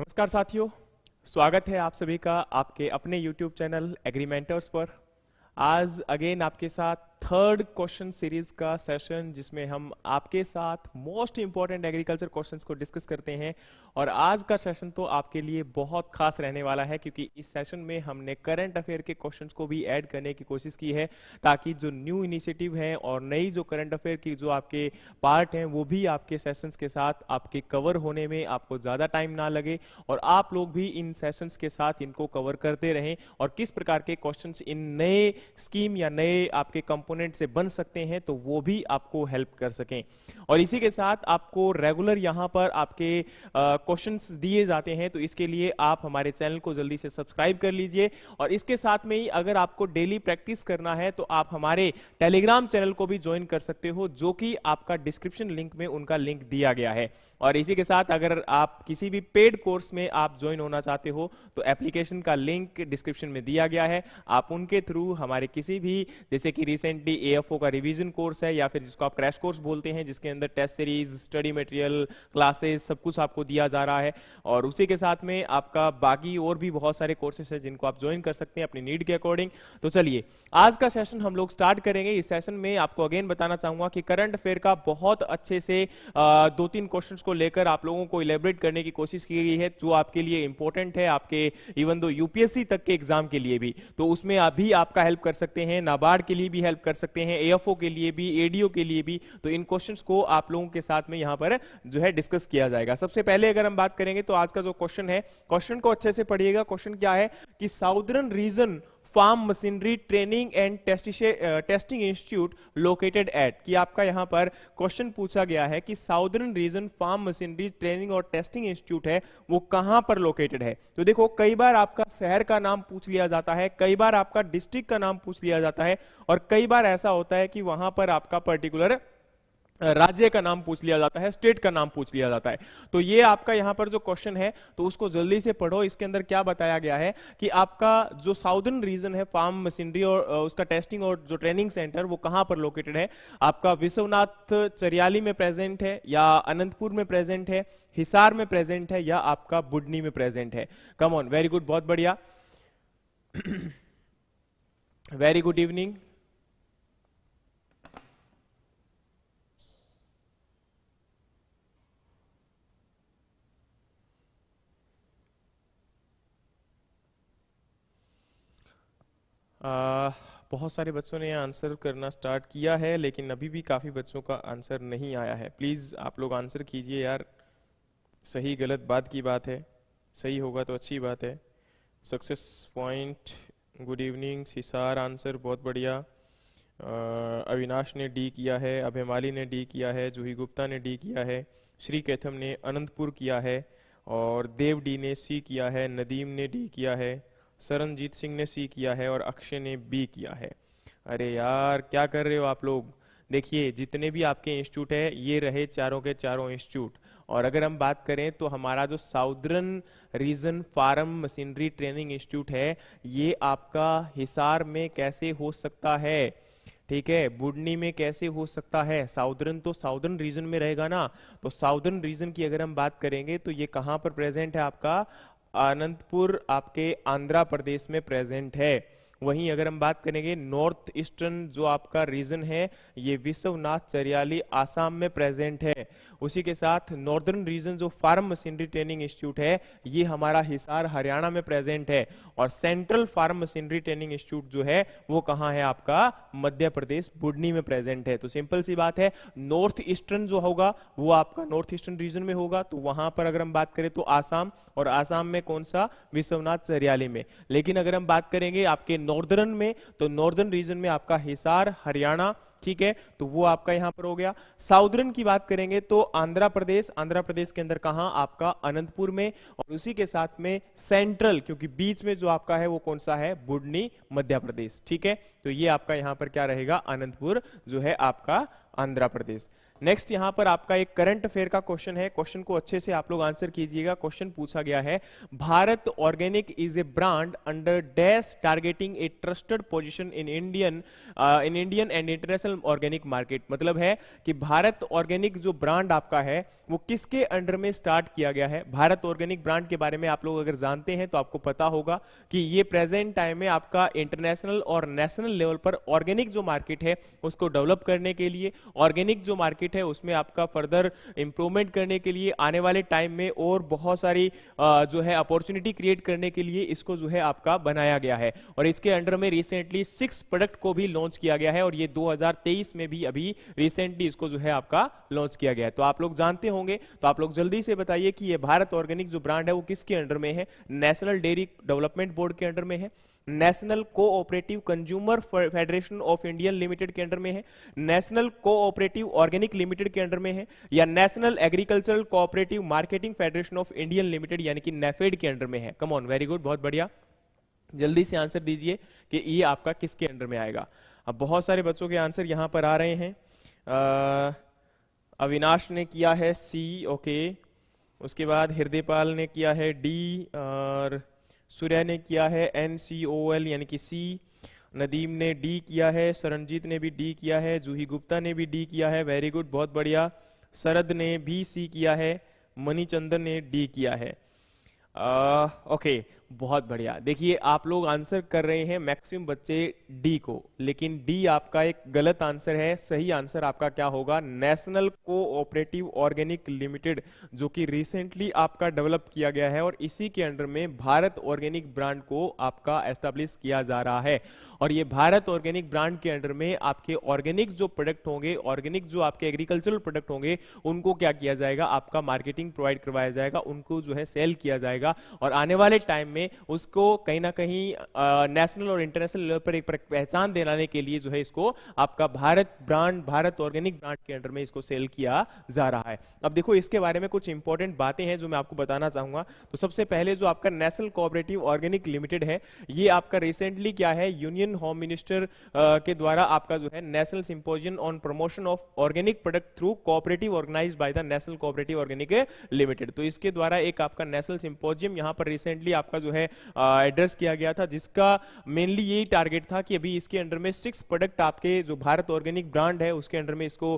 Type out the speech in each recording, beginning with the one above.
नमस्कार साथियों स्वागत है आप सभी का आपके अपने YouTube चैनल एग्रीमेंटर्स पर आज अगेन आपके साथ थर्ड क्वेश्चन सीरीज का सेशन जिसमें हम आपके साथ मोस्ट इंपॉर्टेंट एग्रीकल्चर क्वेश्चंस को डिस्कस करते हैं और आज का सेशन तो आपके लिए बहुत खास रहने वाला है क्योंकि इस सेशन में हमने करंट अफेयर के क्वेश्चंस को भी ऐड करने की कोशिश की है ताकि जो न्यू इनिशिएटिव है और नई जो करंट अफेयर की जो आपके पार्ट हैं वो भी आपके सेशंस के साथ आपके कवर होने में आपको ज़्यादा टाइम ना लगे और आप लोग भी इन सेशंस के साथ इनको कवर करते रहें और किस प्रकार के क्वेश्चन इन नए स्कीम या नए आपके कंपोनेंट कंपोनेंट से बन सकते हैं तो वो भी आपको हेल्प कर सकें और इसी के साथ आपको रेगुलर यहाँ पर आपके क्वेश्चन दिए जाते हैं तो इसके लिए आप हमारे चैनल को जल्दी से सब्सक्राइब कर लीजिए और इसके साथ में ही अगर आपको डेली प्रैक्टिस करना है तो आप हमारे टेलीग्राम चैनल को भी ज्वाइन कर सकते हो जो कि आपका डिस्क्रिप्शन लिंक में उनका लिंक दिया गया है और इसी के साथ अगर आप किसी भी पेड कोर्स में आप ज्वाइन होना चाहते हो तो एप्लीकेशन का लिंक डिस्क्रिप्शन में दिया गया है आप उनके थ्रू हमारे किसी भी जैसे कि रिसेंट डी एएफओ का रिवीजन कोर्स है या फिर जिसको आप क्रैश कोर्स बोलते हैं जिसके अंदर test series study material classes सब कुछ आपको दिया जा रहा है और उसी के साथ में आपका बाकी और भी बहुत सारे कोर्सेस है जिनको आप ज्वाइन कर सकते हैं अपनी नीड के अकॉर्डिंग तो चलिए आज का सेशन हम लोग स्टार्ट करेंगे इस सेशन में आपको अगेन बताना चाहूंगा कि करंट अफेयर का बहुत अच्छे से दो तीन क्वेश्चन को लेकर आप लोगों को इलेबरेट करने की कोशिश की गई है जो आपके लिए इंपॉर्टेंट है आपके इवन दो यूपीएससी तक के एग्जाम के लिए भी तो उसमें अभी आपका हेल्प कर सकते हैं नाबार्ड के लिए भी हेल्प कर सकते हैं एफ के लिए भी एडीओ के लिए भी तो इन क्वेश्चन को आप लोगों के साथ में यहां पर जो है डिस्कस किया जाएगा सबसे पहले अगर हम बात करेंगे तो आज का जो क्वेश्चन है क्वेश्चन को अच्छे से पढ़िएगा क्वेश्चन क्या है कि southern region farm machinery training and testing institute located at कि आपका यहां पर क्वेश्चन पूछा गया है कि southern region farm machinery training और टेस्टिंग इंस्टीट्यूट है वो कहां पर लोकेटेड है तो देखो कई बार आपका शहर का नाम पूछ लिया जाता है कई बार आपका डिस्ट्रिक्ट का नाम पूछ लिया जाता है और कई बार ऐसा होता है कि वहां पर आपका पर्टिकुलर राज्य का नाम पूछ लिया जाता है स्टेट का नाम पूछ लिया जाता है तो ये आपका यहाँ पर जो क्वेश्चन है तो उसको जल्दी से पढ़ो इसके अंदर क्या बताया गया है कि आपका जो साउदर्न रीजन है फार्म मशीनरी और उसका टेस्टिंग और जो ट्रेनिंग सेंटर वो कहाँ पर लोकेटेड है आपका विश्वनाथ चरियाली में प्रेजेंट है या अनंतपुर में प्रेजेंट है हिसार में प्रेजेंट है या आपका बुडनी में प्रेजेंट है कम ऑन वेरी गुड बहुत बढ़िया वेरी गुड इवनिंग बहुत सारे बच्चों ने आंसर करना स्टार्ट किया है लेकिन अभी भी काफ़ी बच्चों का आंसर नहीं आया है प्लीज़ आप लोग आंसर कीजिए यार सही गलत बात की बात है सही होगा तो अच्छी बात है सक्सेस पॉइंट गुड इवनिंग सिसार आंसर बहुत बढ़िया अविनाश ने डी किया है अभिमाली ने डी किया है जूही गुप्ता ने डी किया है श्री कैथम ने अनंतपुर किया है और देव डी ने सी किया है नदीम ने डी किया है सरनजीत सिंह ने सी किया है और अक्षय ने बी किया है अरे यार क्या कर रहे हो आप लोग देखिए जितने भी आपके इंस्टीट्यूट है ये रहे चारों के चारों इंस्टीट्यूट और अगर हम बात करें तो हमारा जो southern region farm machinery training institute है ये आपका हिसार में कैसे हो सकता है ठीक है बुडनी में कैसे हो सकता है साउदर्न तो साउदर्न रीजन में रहेगा ना तो साउदर्न रीजन की अगर हम बात करेंगे तो ये कहाँ पर प्रेजेंट है आपका आनंदपुर आपके आंध्र प्रदेश में प्रेजेंट है वहीं अगर हम बात करेंगे नॉर्थ ईस्टर्न जो आपका रीजन है ये विश्वनाथ चरियाली आसाम में प्रेजेंट है उसी के साथ नॉर्दर्न रीजन जो फार्म मशीनरी ट्रेनिंग इंस्टीट्यूट है ये हमारा हिसार हरियाणा में प्रेजेंट है और central farm machinery training institute जो है वो कहाँ है आपका मध्य प्रदेश बुडनी में प्रेजेंट है तो सिंपल सी बात है नॉर्थ ईस्टर्न जो होगा वो आपका नॉर्थ ईस्टर्न रीजन में होगा तो वहां पर अगर हम बात करें तो आसाम और आसाम में कौन सा विश्वनाथ चरियाली में लेकिन अगर हम बात करेंगे आपके नॉर्दर्न में तो नॉर्दर्न रीजन में आपका हिसार हरियाणा ठीक है तो वो आपका यहां पर हो गया साउदर्न की बात करेंगे तो आंध्र प्रदेश आंध्र प्रदेश के अंदर कहा आपका अनंतपुर में और उसी के साथ में सेंट्रल क्योंकि बीच में जो आपका है वो कौन सा है बुडनी मध्य प्रदेश ठीक है तो ये आपका यहां पर क्या रहेगा अनंतपुर जो है आपका आंध्र प्रदेश नेक्स्ट यहाँ पर आपका एक करंट अफेयर का क्वेश्चन है क्वेश्चन को अच्छे से आप लोग आंसर कीजिएगा क्वेश्चन पूछा गया है Bharat organic is a brand under dash targeting a trusted position in Indian in Indian and international organic market मतलब है कि भारत ऑर्गेनिक जो ब्रांड आपका है वो किसके अंडर में स्टार्ट किया गया है भारत ऑर्गेनिक ब्रांड के बारे में आप लोग अगर जानते हैं तो आपको पता होगा कि ये प्रेजेंट टाइम में आपका इंटरनेशनल और नेशनल लेवल पर ऑर्गेनिक जो मार्केट है उसको डेवलप करने के लिए ऑर्गेनिक जो मार्केट मार्केट है उसमें आपका फर्दर इंप्रूवमेंट करने के लिए आने वाले टाइम में और बहुत सारी जो है अपॉर्चुनिटी क्रिएट करने के लिए इसको जो है आपका बनाया गया है और इसके अंडर में रिसेंटली सिक्स प्रोडक्ट को भी लॉन्च किया गया है और ये दो में भी अभी रिसेंटली इसको जो है आपका लॉन्च किया गया है तो आप लोग जानते होंगे तो आप लोग जल्दी से बताइए कि ये भारत ऑर्गेनिक जो ब्रांड है वो किसके अंडर में है नेशनल डेयरी डेवलपमेंट बोर्ड के अंडर में है national cooperative consumer federation of India limited के अंडर में है नेशनल कोऑपरेटिव ऑर्गेनिक लिमिटेड के अंडर में है या national agricultural cooperative marketing federation of Indian limited यानी कि नेफेड के अंडर में है कम ऑन वेरी गुड बहुत बढ़िया जल्दी से आंसर दीजिए कि ये आपका किसके अंडर में आएगा अब बहुत सारे बच्चों के आंसर यहां पर आ रहे हैं अविनाश ने किया है सी ओके उसके बाद हृदयपाल ने किया है डी और सूर्या ने किया है एन सी ओ एल यानी कि सी नदीम ने डी किया है सरनजीत ने भी डी किया है जूही गुप्ता ने भी डी किया है वेरी गुड बहुत बढ़िया शरद ने भी सी किया है मनी चंदन ने डी किया है आ, ओके बहुत बढ़िया देखिए आप लोग आंसर कर रहे हैं मैक्सिमम बच्चे डी को लेकिन डी आपका एक गलत आंसर है सही आंसर आपका क्या होगा नेशनल कोऑपरेटिव ऑर्गेनिक लिमिटेड जो कि रिसेंटली आपका डेवलप किया गया है और इसी के अंडर में भारत ऑर्गेनिक ब्रांड को आपका एस्टेब्लिश किया जा रहा है और ये भारत ऑर्गेनिक ब्रांड के अंडर में आपके ऑर्गेनिक जो प्रोडक्ट होंगे ऑर्गेनिक जो आपके एग्रीकल्चरल प्रोडक्ट होंगे उनको क्या किया जाएगा आपका मार्केटिंग प्रोवाइड करवाया जाएगा उनको जो है सेल किया जाएगा और आने वाले टाइम में में उसको कहीं ना कहीं नेशनल और इंटरनेशनल लेवल पर एक पहचान दिलाने के लिए जो है इसको आपका Bharat brand Bharat organic brand के अंडर में इसको सेल किया जा रहा है अब देखो इसके बारे में कुछ इंपॉर्टेंट बातें हैं जो मैं आपको बताना चाहूंगा तो सबसे पहले जो आपका नेशनल कोऑपरेटिव ऑर्गेनिक लिमिटेड है ये आपका रिसेंटली क्या है यूनियन होम मिनिस्टर के द्वारा आपका जो है national symposium on promotion of organic product through cooperative organise by the national cooperative organic limited तो इसके द्वारा एक आपका नेशनल सिंपोजियम यहां पर रिसेंटली आपका जो जो है एड्रेस किया गया था जिसका मेनली यही टारगेट था कि अभी इसके अंडर में सिक्स प्रोडक्ट आपके जो भारत ऑर्गेनिक ब्रांड है उसके अंडर में इसको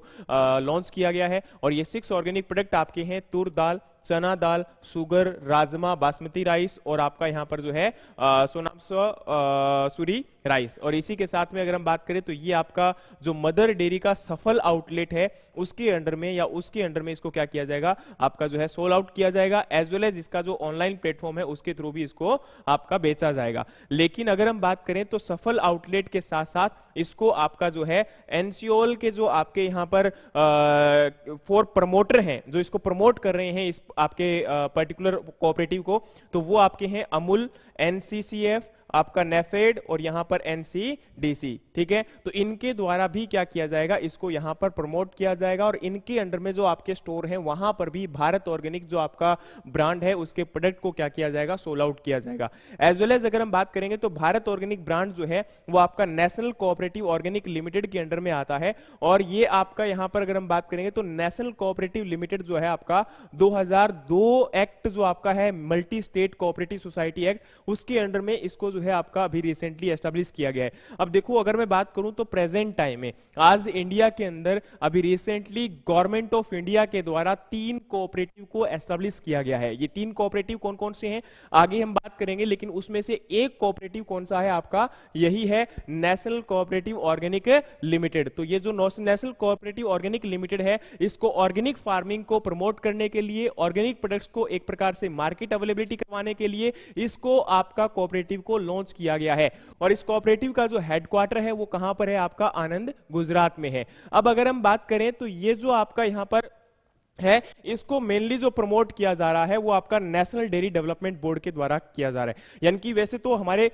लॉन्च किया गया है और ये सिक्स ऑर्गेनिक प्रोडक्ट आपके हैं तुर दाल चना दाल सुगर राजमा बासमती राइस और आपका यहाँ पर जो है सोनाम सूरी राइस और इसी के साथ में अगर हम बात करें तो ये आपका जो मदर डेयरी का सफल आउटलेट है उसके अंडर में या उसके अंडर में इसको क्या किया जाएगा आपका जो है सोल आउट किया जाएगा एज वेल एज इसका जो ऑनलाइन प्लेटफॉर्म है उसके थ्रू भी इसको आपका बेचा जाएगा लेकिन अगर हम बात करें तो सफल आउटलेट के साथ साथ इसको आपका जो है एनसीओल के जो आपके यहाँ पर फोर प्रमोटर हैं जो इसको प्रमोट कर रहे हैं इस आपके पर्टिकुलर कोऑपरेटिव को तो वो आपके हैं अमूल एनसीसीएफ आपका नेफेड e e और यहां पर एनसीडीसी ठीक है तो इनके द्वारा भी क्या किया जाएगा इसको यहां पर प्रमोट किया जाएगा और इनके अंडर में जो आपके स्टोर हैं वहां पर भी भारत ऑर्गेनिक जो आपका ब्रांड है उसके प्रोडक्ट को क्या किया जाएगा सोल आउट किया जाएगा एज वेल एज अगर हम बात करेंगे तो भारत ऑर्गेनिक ब्रांड जो है वो आपका नेशनल कोऑपरेटिव ऑर्गेनिक लिमिटेड के अंडर में आता है और ये आपका यहां पर अगर हम बात करेंगे तो नेशनल कोऑपरेटिव लिमिटेड जो है आपका दो एक्ट जो आपका है multi state cooperative society act उसके अंडर में इसको जो है आपका अभी रिसेंटली एस्टेब्लिश किया गया है अब देखो अगर मैं बात करूं तो प्रेजेंट टाइम में आज इंडिया के अंदर अभी रिसेंटली गवर्नमेंट ऑफ इंडिया के द्वारा तीन कोऑपरेटिव को एस्टेब्लिश किया गया है ये तीन कोऑपरेटिव कौन कौन से हैं आगे हम बात करेंगे लेकिन उसमें से एक कोऑपरेटिव कौन सा है आपका यही है नेशनल कोऑपरेटिव ऑर्गेनिक लिमिटेड तो ये जो नेशनल कोऑपरेटिव ऑर्गेनिक लिमिटेड है इसको ऑर्गेनिक फार्मिंग को प्रमोट करने के लिए ऑर्गेनिक प्रोडक्ट्स को एक प्रकार से मार्केट अवेलेबिलिटी करवाने के लिए इसको आप आपका कोऑपरेटिव को लॉन्च किया गया है और इस कोऑपरेटिव का जो हेडक्वार्टर है वो कहां पर है आपका आनंद गुजरात में है अब अगर हम बात करें तो ये जो आपका यहां पर है इसको मेनली जो प्रमोट किया जा रहा है वो आपका नेशनल डेयरी डेवलपमेंट बोर्ड के द्वारा किया जा रहा है यानी कि वैसे तो हमारे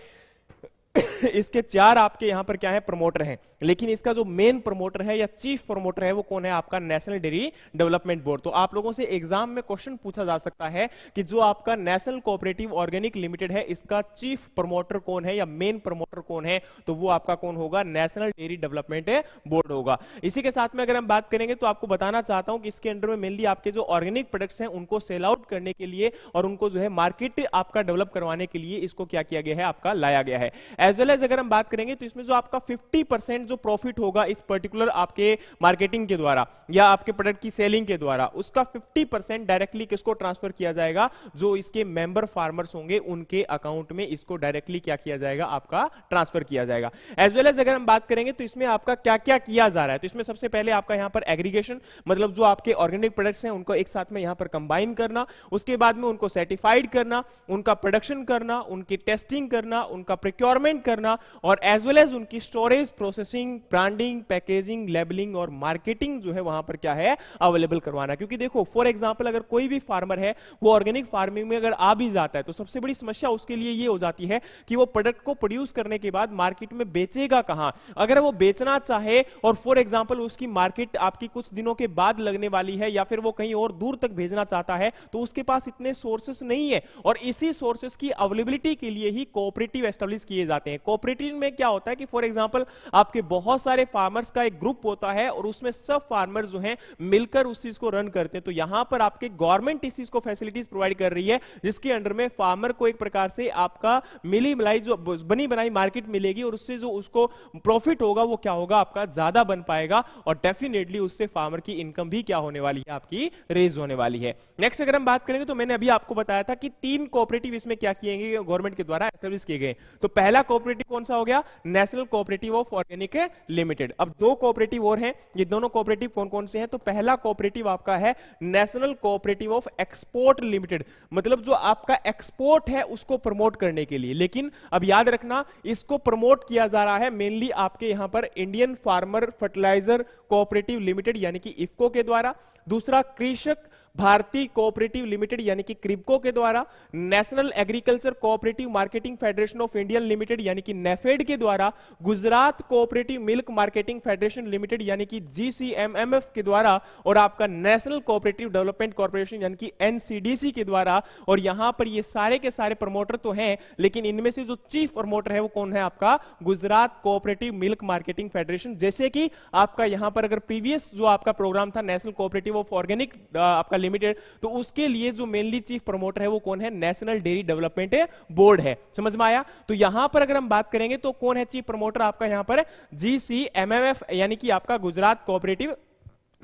इसके चार आपके यहां पर क्या है प्रमोटर हैं लेकिन इसका जो मेन प्रमोटर है या चीफ प्रमोटर है वो कौन है आपका नेशनल डेयरी डेवलपमेंट बोर्ड तो आप लोगों से एग्जाम में क्वेश्चन पूछा जा सकता है कि जो आपका नेशनल कोऑपरेटिव ऑर्गेनिक लिमिटेड है इसका चीफ प्रमोटर कौन है या मेन प्रमोटर कौन है तो वो आपका कौन होगा नेशनल डेयरी डेवलपमेंट बोर्ड होगा इसी के साथ में अगर हम बात करेंगे तो आपको बताना चाहता हूं कि इसके अंडर में मेनली आपके जो ऑर्गेनिक प्रोडक्ट्स हैं उनको सेल आउट करने के लिए और उनको जो है मार्केट आपका डेवलप करवाने के लिए इसको क्या किया गया है आपका लाया गया है एज वेल एज अगर हम बात करेंगे तो इसमें जो आपका 50% जो प्रॉफिट होगा इस पर्टिकुलर आपके मार्केटिंग के द्वारा या आपके प्रोडक्ट की सेलिंग के द्वारा उसका 50% डायरेक्टली किसको ट्रांसफर किया जाएगा जो इसके मेंबर फार्मर्स होंगे उनके अकाउंट में इसको डायरेक्टली क्या किया जाएगा आपका ट्रांसफर किया जाएगा एज वेल एज अगर हम बात करेंगे तो इसमें आपका क्या क्या किया जा रहा है तो इसमें सबसे पहले आपका यहां पर एग्रीगेशन मतलब जो आपके ऑर्गेनिक प्रोडक्ट्स हैं उनको एक साथ में यहां पर कंबाइन करना उसके बाद में उनको सर्टिफाइड करना उनका प्रोडक्शन करना उनकी टेस्टिंग करना उनका प्रिक्योरमेंट डिफाइन करना और एज वेल एज उनकी storage processing branding packaging labelling और मार्केटिंग जो है वहां पर क्या है अवेलेबल करवाना क्योंकि देखो फॉर एग्जाम्पल अगर कोई भी फार्मर है वो ऑर्गेनिक फार्मिंग में अगर आ भी जाता है तो सबसे बड़ी समस्या उसके लिए ये हो जाती है कि वो प्रोडक्ट को प्रोड्यूस करने के बाद मार्केट में बेचेगा कहां अगर वो बेचना चाहे और फॉर एग्जाम्पल उसकी मार्केट आपकी कुछ दिनों के बाद लगने वाली है या फिर वो कहीं और दूर तक भेजना चाहता है तो उसके पास इतने सोर्सेस नहीं है और इसी सोर्सेस की अवेलेबिलिटी के लिए ही कोऑपरेटिव एस्टेब्लिश किए जाते जाते हैं कोऑपरेटिव में क्या होता है कि फॉर एग्जाम्पल आपके बहुत सारे फार्मर्स का एक ग्रुप होता है और उसमें सब फार्मर जो है मिलकर उस चीज को रन करते हैं तो यहां पर आपके गवर्नमेंट इस चीज को फैसिलिटीज प्रोवाइड कर रही है जिसके अंडर में फार्मर को एक प्रकार से आपका मिली मिलाई जो बनी बनाई मार्केट मिलेगी और उससे जो उसको प्रॉफिट होगा वो क्या होगा आपका ज्यादा बन पाएगा और डेफिनेटली उससे फार्मर की इनकम भी क्या होने वाली है आपकी रेज होने वाली है नेक्स्ट अगर हम बात करेंगे तो मैंने अभी आपको बताया था कि तीन कोऑपरेटिव इसमें क्या किए गए गवर्नमेंट के द्वारा एस्टेब्लिश किए गए तो पहला पहला कोऑपरेटिव कौन सा हो गया national cooperative of organic limited अब दो कोऑपरेटिव और हैं ये दोनों कोऑपरेटिव कौन कौन से हैं तो पहला कोऑपरेटिव आपका है national cooperative of export limited मतलब जो आपका एक्सपोर्ट है उसको प्रमोट करने के लिए लेकिन अब याद रखना इसको प्रमोट किया जा रहा है मेनली आपके यहां पर Indian farmer fertiliser cooperative limited यानी कि इफको के द्वारा दूसरा कृषक भारतीय कोऑपरेटिव लिमिटेड यानी कि क्रिबको के द्वारा national agriculture cooperative marketing federation of India limited यानी कि नेफेड के द्वारा Gujarat cooperative milk marketing federation limited यानी कि जीसीएमएमएफ के द्वारा और आपका नेशनल कोऑपरेटिव डेवलपमेंट कॉर्पोरेशन यानी कि एनसीडीसी के द्वारा और यहां पर ये सारे के सारे प्रमोटर तो हैं लेकिन इनमें से जो चीफ प्रमोटर है वो कौन है आपका Gujarat cooperative milk marketing federation जैसे कि आपका यहां पर अगर प्रीवियस जो आपका प्रोग्राम था नेशनल कोऑपरेटिव ऑफ ऑर्गेनिक आपका लिमिटेड तो उसके लिए जो मेनली चीफ प्रमोटर है वो कौन है नेशनल डेयरी डेवलपमेंट बोर्ड है समझ में आया तो यहां पर अगर हम बात करेंगे तो कौन है चीफ प्रमोटर आपका यहां पर जीसीएमएमएफ यानी कि आपका Gujarat cooperative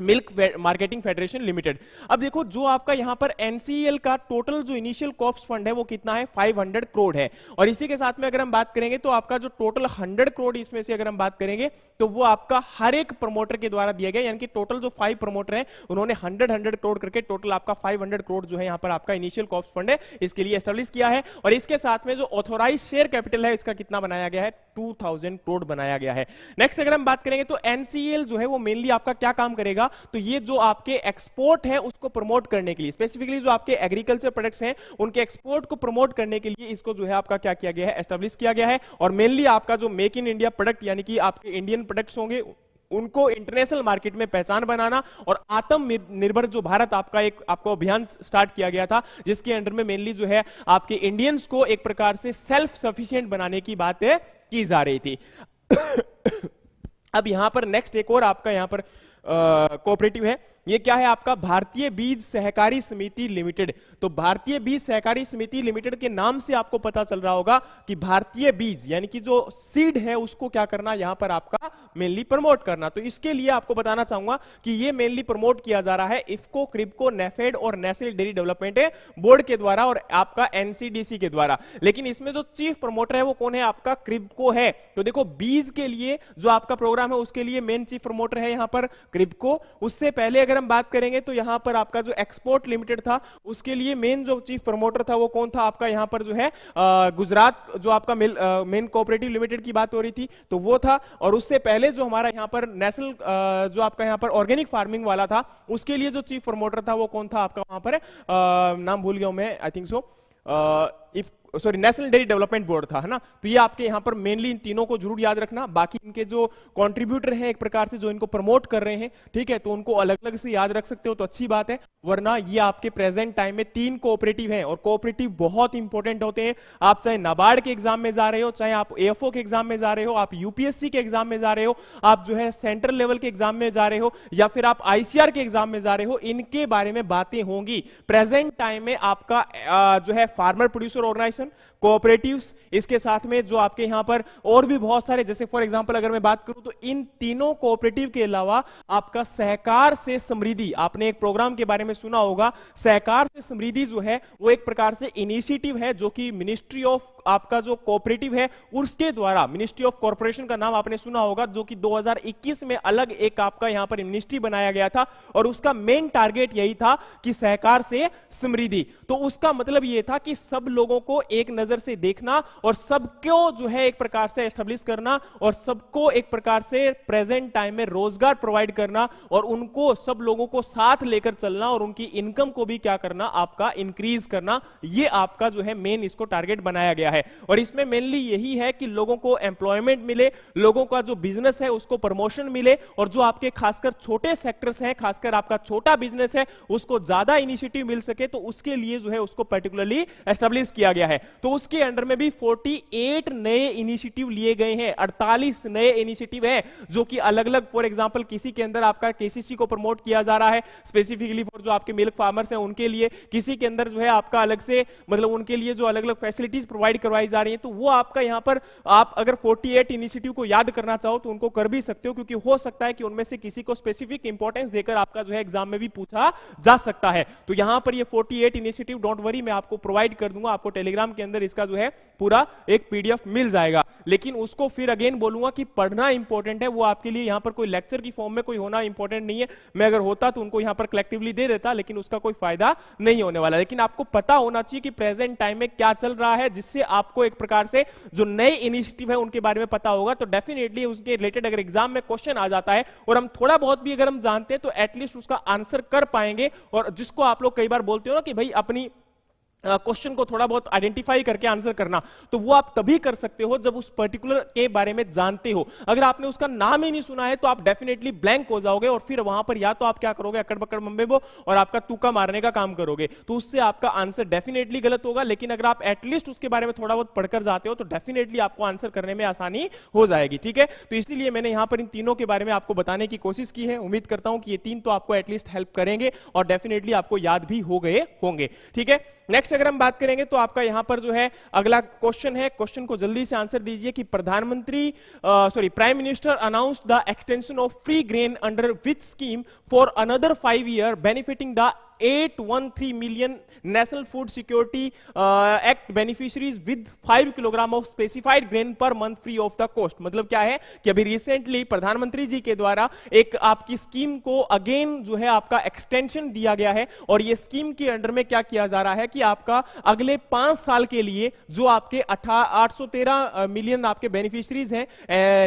milk marketing federation limited अब देखो जो आपका यहां पर एनसीएल e का टोटल जो इनिशियल कॉप्स फंड है वो कितना है 500 करोड़ है और इसी के साथ में अगर हम बात करेंगे तो आपका जो टोटल 100 करोड़ इसमें से अगर हम बात करेंगे तो वो आपका हर एक प्रमोटर के द्वारा दिया गया यानी कि टोटल जो फाइव प्रमोटर है उन्होंने हंड्रेड हंड्रेड करोड़ करके टोटल आपका फाइव करोड़ जो है यहां पर आपका इनिशियल कॉप्स फंड है इसके लिए एस्टेब्लिश किया है और इसके साथ में जो ऑथोराइज शेयर कैपिटल है इसका कितना बनाया गया है टू करोड़ बनाया गया है नेक्स्ट अगर हम बात करेंगे तो एनसीएल e जो है वो मेनली आपका क्या काम करेगा करेगा तो ये जो आपके एक्सपोर्ट है उसको प्रमोट करने के लिए स्पेसिफिकली जो आपके एग्रीकल्चर प्रोडक्ट्स हैं उनके एक्सपोर्ट को प्रमोट करने के लिए इसको जो है आपका क्या किया गया है एस्टेब्लिश किया गया है और मेनली आपका जो मेक इन इंडिया प्रोडक्ट यानी कि आपके इंडियन प्रोडक्ट्स होंगे उनको इंटरनेशनल मार्केट में पहचान बनाना और आत्मनिर्भर जो भारत आपका एक आपको अभियान स्टार्ट किया गया था जिसके अंडर में मेनली जो है आपके इंडियंस को एक प्रकार से सेल्फ सफिशियंट बनाने की बात की जा रही थी अब यहां पर नेक्स्ट एक और आपका यहां पर कोऑपरेटिव है ये क्या है आपका भारतीय बीज सहकारी समिति लिमिटेड तो भारतीय बीज सहकारी समिति लिमिटेड के नाम से आपको पता चल रहा होगा कि भारतीय बीज यानी कि जो सीड है उसको क्या करना यहां पर आपका मेनली प्रमोट करना तो इसके लिए आपको बताना चाहूंगा कि ये मेनली प्रमोट किया जा रहा है इफको क्रिपको नेफेड और नेशनल डेयरी डेवलपमेंट बोर्ड के द्वारा और आपका एनसीडीसी के द्वारा लेकिन इसमें जो चीफ प्रमोटर है वो कौन है आपका क्रिपको है तो देखो बीज के लिए जो आपका प्रोग्राम है उसके लिए मेन चीफ प्रमोटर है यहां पर क्रिप्को उससे पहले अगर हम बात करेंगे तो यहां पर आपका जो एक्सपोर्ट लिमिटेड था उसके लिए मेन जो चीफ प्रमोटर था वो कौन था आपका यहां पर जो है गुजरात जो आपका मेन कोऑपरेटिव लिमिटेड की बात हो रही थी तो वो था और उससे पहले जो हमारा यहाँ पर नेशनल जो आपका यहाँ पर ऑर्गेनिक फार्मिंग वाला था उसके लिए जो चीफ प्रमोटर था वो कौन था आपका वहां पर नाम भूल गया हूं मैं I think so if sorry national dairy development board था है ना तो ये आपके यहाँ पर मेनली इन तीनों को जरूर याद रखना बाकी इनके जो कॉन्ट्रीब्यूटर हैं एक प्रकार से जो इनको प्रमोट कर रहे हैं ठीक है तो उनको अलग अलग से याद रख सकते हो तो अच्छी बात है वरना ये आपके प्रेजेंट टाइम में तीन कोऑपरेटिव हैं और कोऑपरेटिव बहुत इंपॉर्टेंट होते हैं आप चाहे नाबार्ड के एग्जाम में जा रहे हो चाहे आप ए के एग्जाम में जा रहे हो आप यूपीएससी के एग्जाम में जा रहे हो आप जो है सेंट्रल लेवल के एग्जाम में जा रहे हो या फिर आप आईसीआर के एग्जाम में जा रहे हो इनके बारे में बातें होंगी प्रेजेंट टाइम में आपका जो है farmer producer organisation person cooperatives इसके साथ में जो आपके यहां पर और भी बहुत सारे जैसे फॉर एग्जांपल अगर मैं बात करूं तो इन तीनों कोऑपरेटिव के अलावा आपका सहकार से समृद्धि आपने एक प्रोग्राम के बारे में सुना होगा सहकार से समृद्धि जो है वो एक प्रकार से इनिशिएटिव है जो कि मिनिस्ट्री ऑफ आपका जो कोऑपरेटिव है उसके द्वारा मिनिस्ट्री ऑफ कॉर्पोरेशन का नाम आपने सुना होगा जो कि 2021 में अलग एक आपका यहां पर मिनिस्ट्री बनाया गया था और उसका मेन टारगेट यही था कि सहकार से समृद्धि तो उसका मतलब यह था कि सब लोगों को एक नजर नजर से देखना और सबको जो है एक प्रकार से एस्टेब्लिश करना और सबको एक प्रकार से प्रेजेंट टाइम में रोजगार प्रोवाइड करना और उनको सब लोगों को साथ लेकर चलना और उनकी इनकम को भी क्या करना आपका इंक्रीज करना ये आपका जो है मेन इसको टारगेट बनाया गया है और इसमें मेनली यही है कि लोगों को एम्प्लॉयमेंट मिले लोगों का जो बिजनेस है उसको प्रमोशन मिले और जो आपके खासकर छोटे सेक्टर्स हैं खासकर आपका छोटा बिजनेस है उसको ज्यादा इनिशिएटिव मिल सके तो उसके लिए जो है उसको पर्टिकुलरली एस्टेब्लिश किया गया है तो उस उसके अंडर में भी 48 नए इनिशिएटिव लिए गए हैं 48 नए इनिशिएटिव हैं जो कि अलग अलग फॉर एग्जांपल किसी के अंदर आपका केसीसी को प्रमोट किया जा रहा है स्पेसिफिकली फॉर जो आपके मिल्क फार्मर्स हैं उनके लिए किसी के अंदर जो है आपका अलग से मतलब उनके लिए जो अलग अलग फैसिलिटीज प्रोवाइड करवाई जा रही है तो वो आपका यहाँ पर आप अगर फोर्टी इनिशिएटिव को याद करना चाहो तो उनको कर भी सकते हो क्योंकि हो सकता है कि उनमें से किसी को स्पेसिफिक इंपॉर्टेंस देकर आपका जो है एग्जाम में भी पूछा जा सकता है तो यहां पर ये 48 इनिशिएटिव डोंट वरी मैं आपको प्रोवाइड कर दूंगा आपको टेलीग्राम के अंदर इसका जो है पूरा एक पीडीएफ मिल जाएगा लेकिन उसको फिर अगेन बोलूंगा कि पढ़ना इंपॉर्टेंट है वो आपके लिए यहां पर कोई लेक्चर की फॉर्म में कोई होना इंपॉर्टेंट नहीं है मैं अगर होता तो उनको यहां पर कलेक्टिवली दे देता लेकिन उसका कोई फायदा नहीं होने वाला लेकिन आपको पता होना चाहिए कि प्रेजेंट टाइम में क्या चल रहा है जिससे आपको एक प्रकार से जो नए इनिशिएटिव है उनके बारे में पता होगा तो डेफिनेटली उसके रिलेटेड अगर एग्जाम में क्वेश्चन आ जाता है और हम थोड़ा बहुत भी अगर हम जानते हैं तो एटलीस्ट उसका आंसर कर पाएंगे और जिसको आप लोग कई बार बोलते हो ना कि भाई अपनी क्वेश्चन को थोड़ा बहुत आइडेंटिफाई करके आंसर करना तो वो आप तभी कर सकते हो जब उस पर्टिकुलर के बारे में जानते हो अगर आपने उसका नाम ही नहीं सुना है तो आप डेफिनेटली ब्लैंक हो जाओगे और फिर वहां पर या तो आप क्या करोगे अकड़ बकड़ मम्बे वो और आपका तुका मारने का काम करोगे तो उससे आपका आंसर डेफिनेटली गलत होगा लेकिन अगर आप एटलीस्ट उसके बारे में थोड़ा बहुत पढ़कर जाते हो तो डेफिनेटली आपको आंसर करने में आसानी हो जाएगी ठीक है तो इसीलिए मैंने यहां पर इन तीनों के बारे में आपको बताने की कोशिश की है उम्मीद करता हूं कि ये तीन तो आपको एटलीस्ट हेल्प करेंगे और डेफिनेटली आपको याद भी हो गए होंगे ठीक है नेक्स्ट नेक्स्ट अगर हम बात करेंगे तो आपका यहां पर जो है अगला क्वेश्चन है क्वेश्चन को जल्दी से आंसर दीजिए कि प्रधानमंत्री sorry prime minister announce the extension of free grain under which scheme for another five year benefiting the 813 million National Food Security uh, Act beneficiaries with 5 kilogram of specified grain per month free of the cost मतलब क्या है कि अभी recently प्रधानमंत्री जी के द्वारा एक आपकी स्कीम को अगेन जो है आपका एक्सटेंशन दिया गया है और ये स्कीम के अंडर में क्या किया जा रहा है कि आपका अगले पांच साल के लिए जो आपके आठ मिलियन uh, आपके बेनिफिशरीज हैं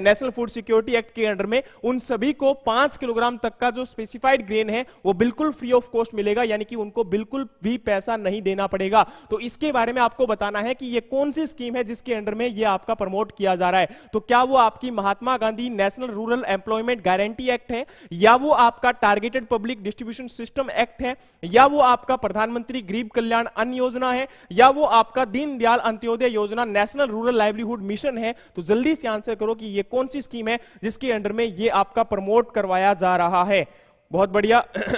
नेशनल फूड सिक्योरिटी एक्ट के अंडर में उन सभी को पांच किलोग्राम तक का जो स्पेसिफाइड ग्रेन है वो बिल्कुल फ्री ऑफ कॉस्ट मिलेगा यानी कि उनको बिल्कुल भी पैसा नहीं देना पड़ेगा तो इसके बारे में आपको बताना है कि ये कौन सी स्कीम है जिसके अंडर में ये आपका प्रमोट किया जा रहा है तो क्या वो आपकी Mahatma Gandhi national rural employment guarantee act है या वो आपका targeted public distribution system act है या वो आपका प्रधानमंत्री गरीब कल्याण अन्न योजना है या वो आपका दीनदयाल अंत्योदय योजना नेशनल रूरल लाइवलीहुड मिशन है तो जल्दी से आंसर करो कि ये कौन सी स्कीम है जिसके अंडर में ये आपका प्रमोट करवाया जा रहा है बहुत बढ़िया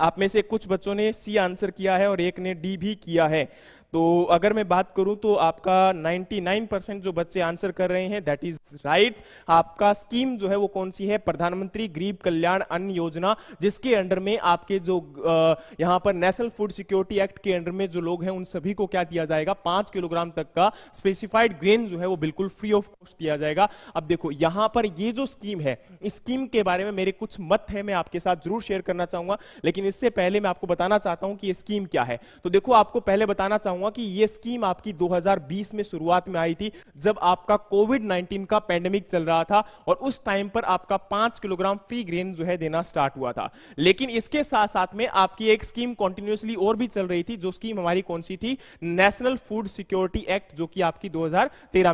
आप में से कुछ बच्चों ने सी आंसर किया है और एक ने डी भी किया है तो अगर मैं बात करूं तो आपका 99 परसेंट जो बच्चे आंसर कर रहे हैं दैट इज राइट आपका स्कीम जो है वो कौन सी है प्रधानमंत्री गरीब कल्याण अन्न योजना जिसके अंडर में आपके जो यहां पर नेशनल फूड सिक्योरिटी एक्ट के अंडर में जो लोग हैं उन सभी को क्या दिया जाएगा पांच किलोग्राम तक का स्पेसिफाइड ग्रेन जो है वो बिल्कुल फ्री ऑफ कॉस्ट दिया जाएगा अब देखो यहां पर ये जो स्कीम है स्कीम के बारे में मेरे कुछ मत है मैं आपके साथ जरूर शेयर करना चाहूंगा लेकिन इससे पहले मैं आपको बताना चाहता हूं कि ये स्कीम क्या है तो देखो आपको पहले बताना चाहूंगा चाहूंगा कि ये स्कीम आपकी 2020 में शुरुआत में आई थी जब आपका कोविड 19 का पैंडेमिक चल रहा था और उस टाइम पर आपका पांच किलोग्राम फ्री ग्रेन जो है देना स्टार्ट हुआ था लेकिन इसके साथ साथ में आपकी एक स्कीम कॉन्टिन्यूसली और भी चल रही थी जो स्कीम हमारी कौन सी थी नेशनल फूड सिक्योरिटी एक्ट जो कि आपकी दो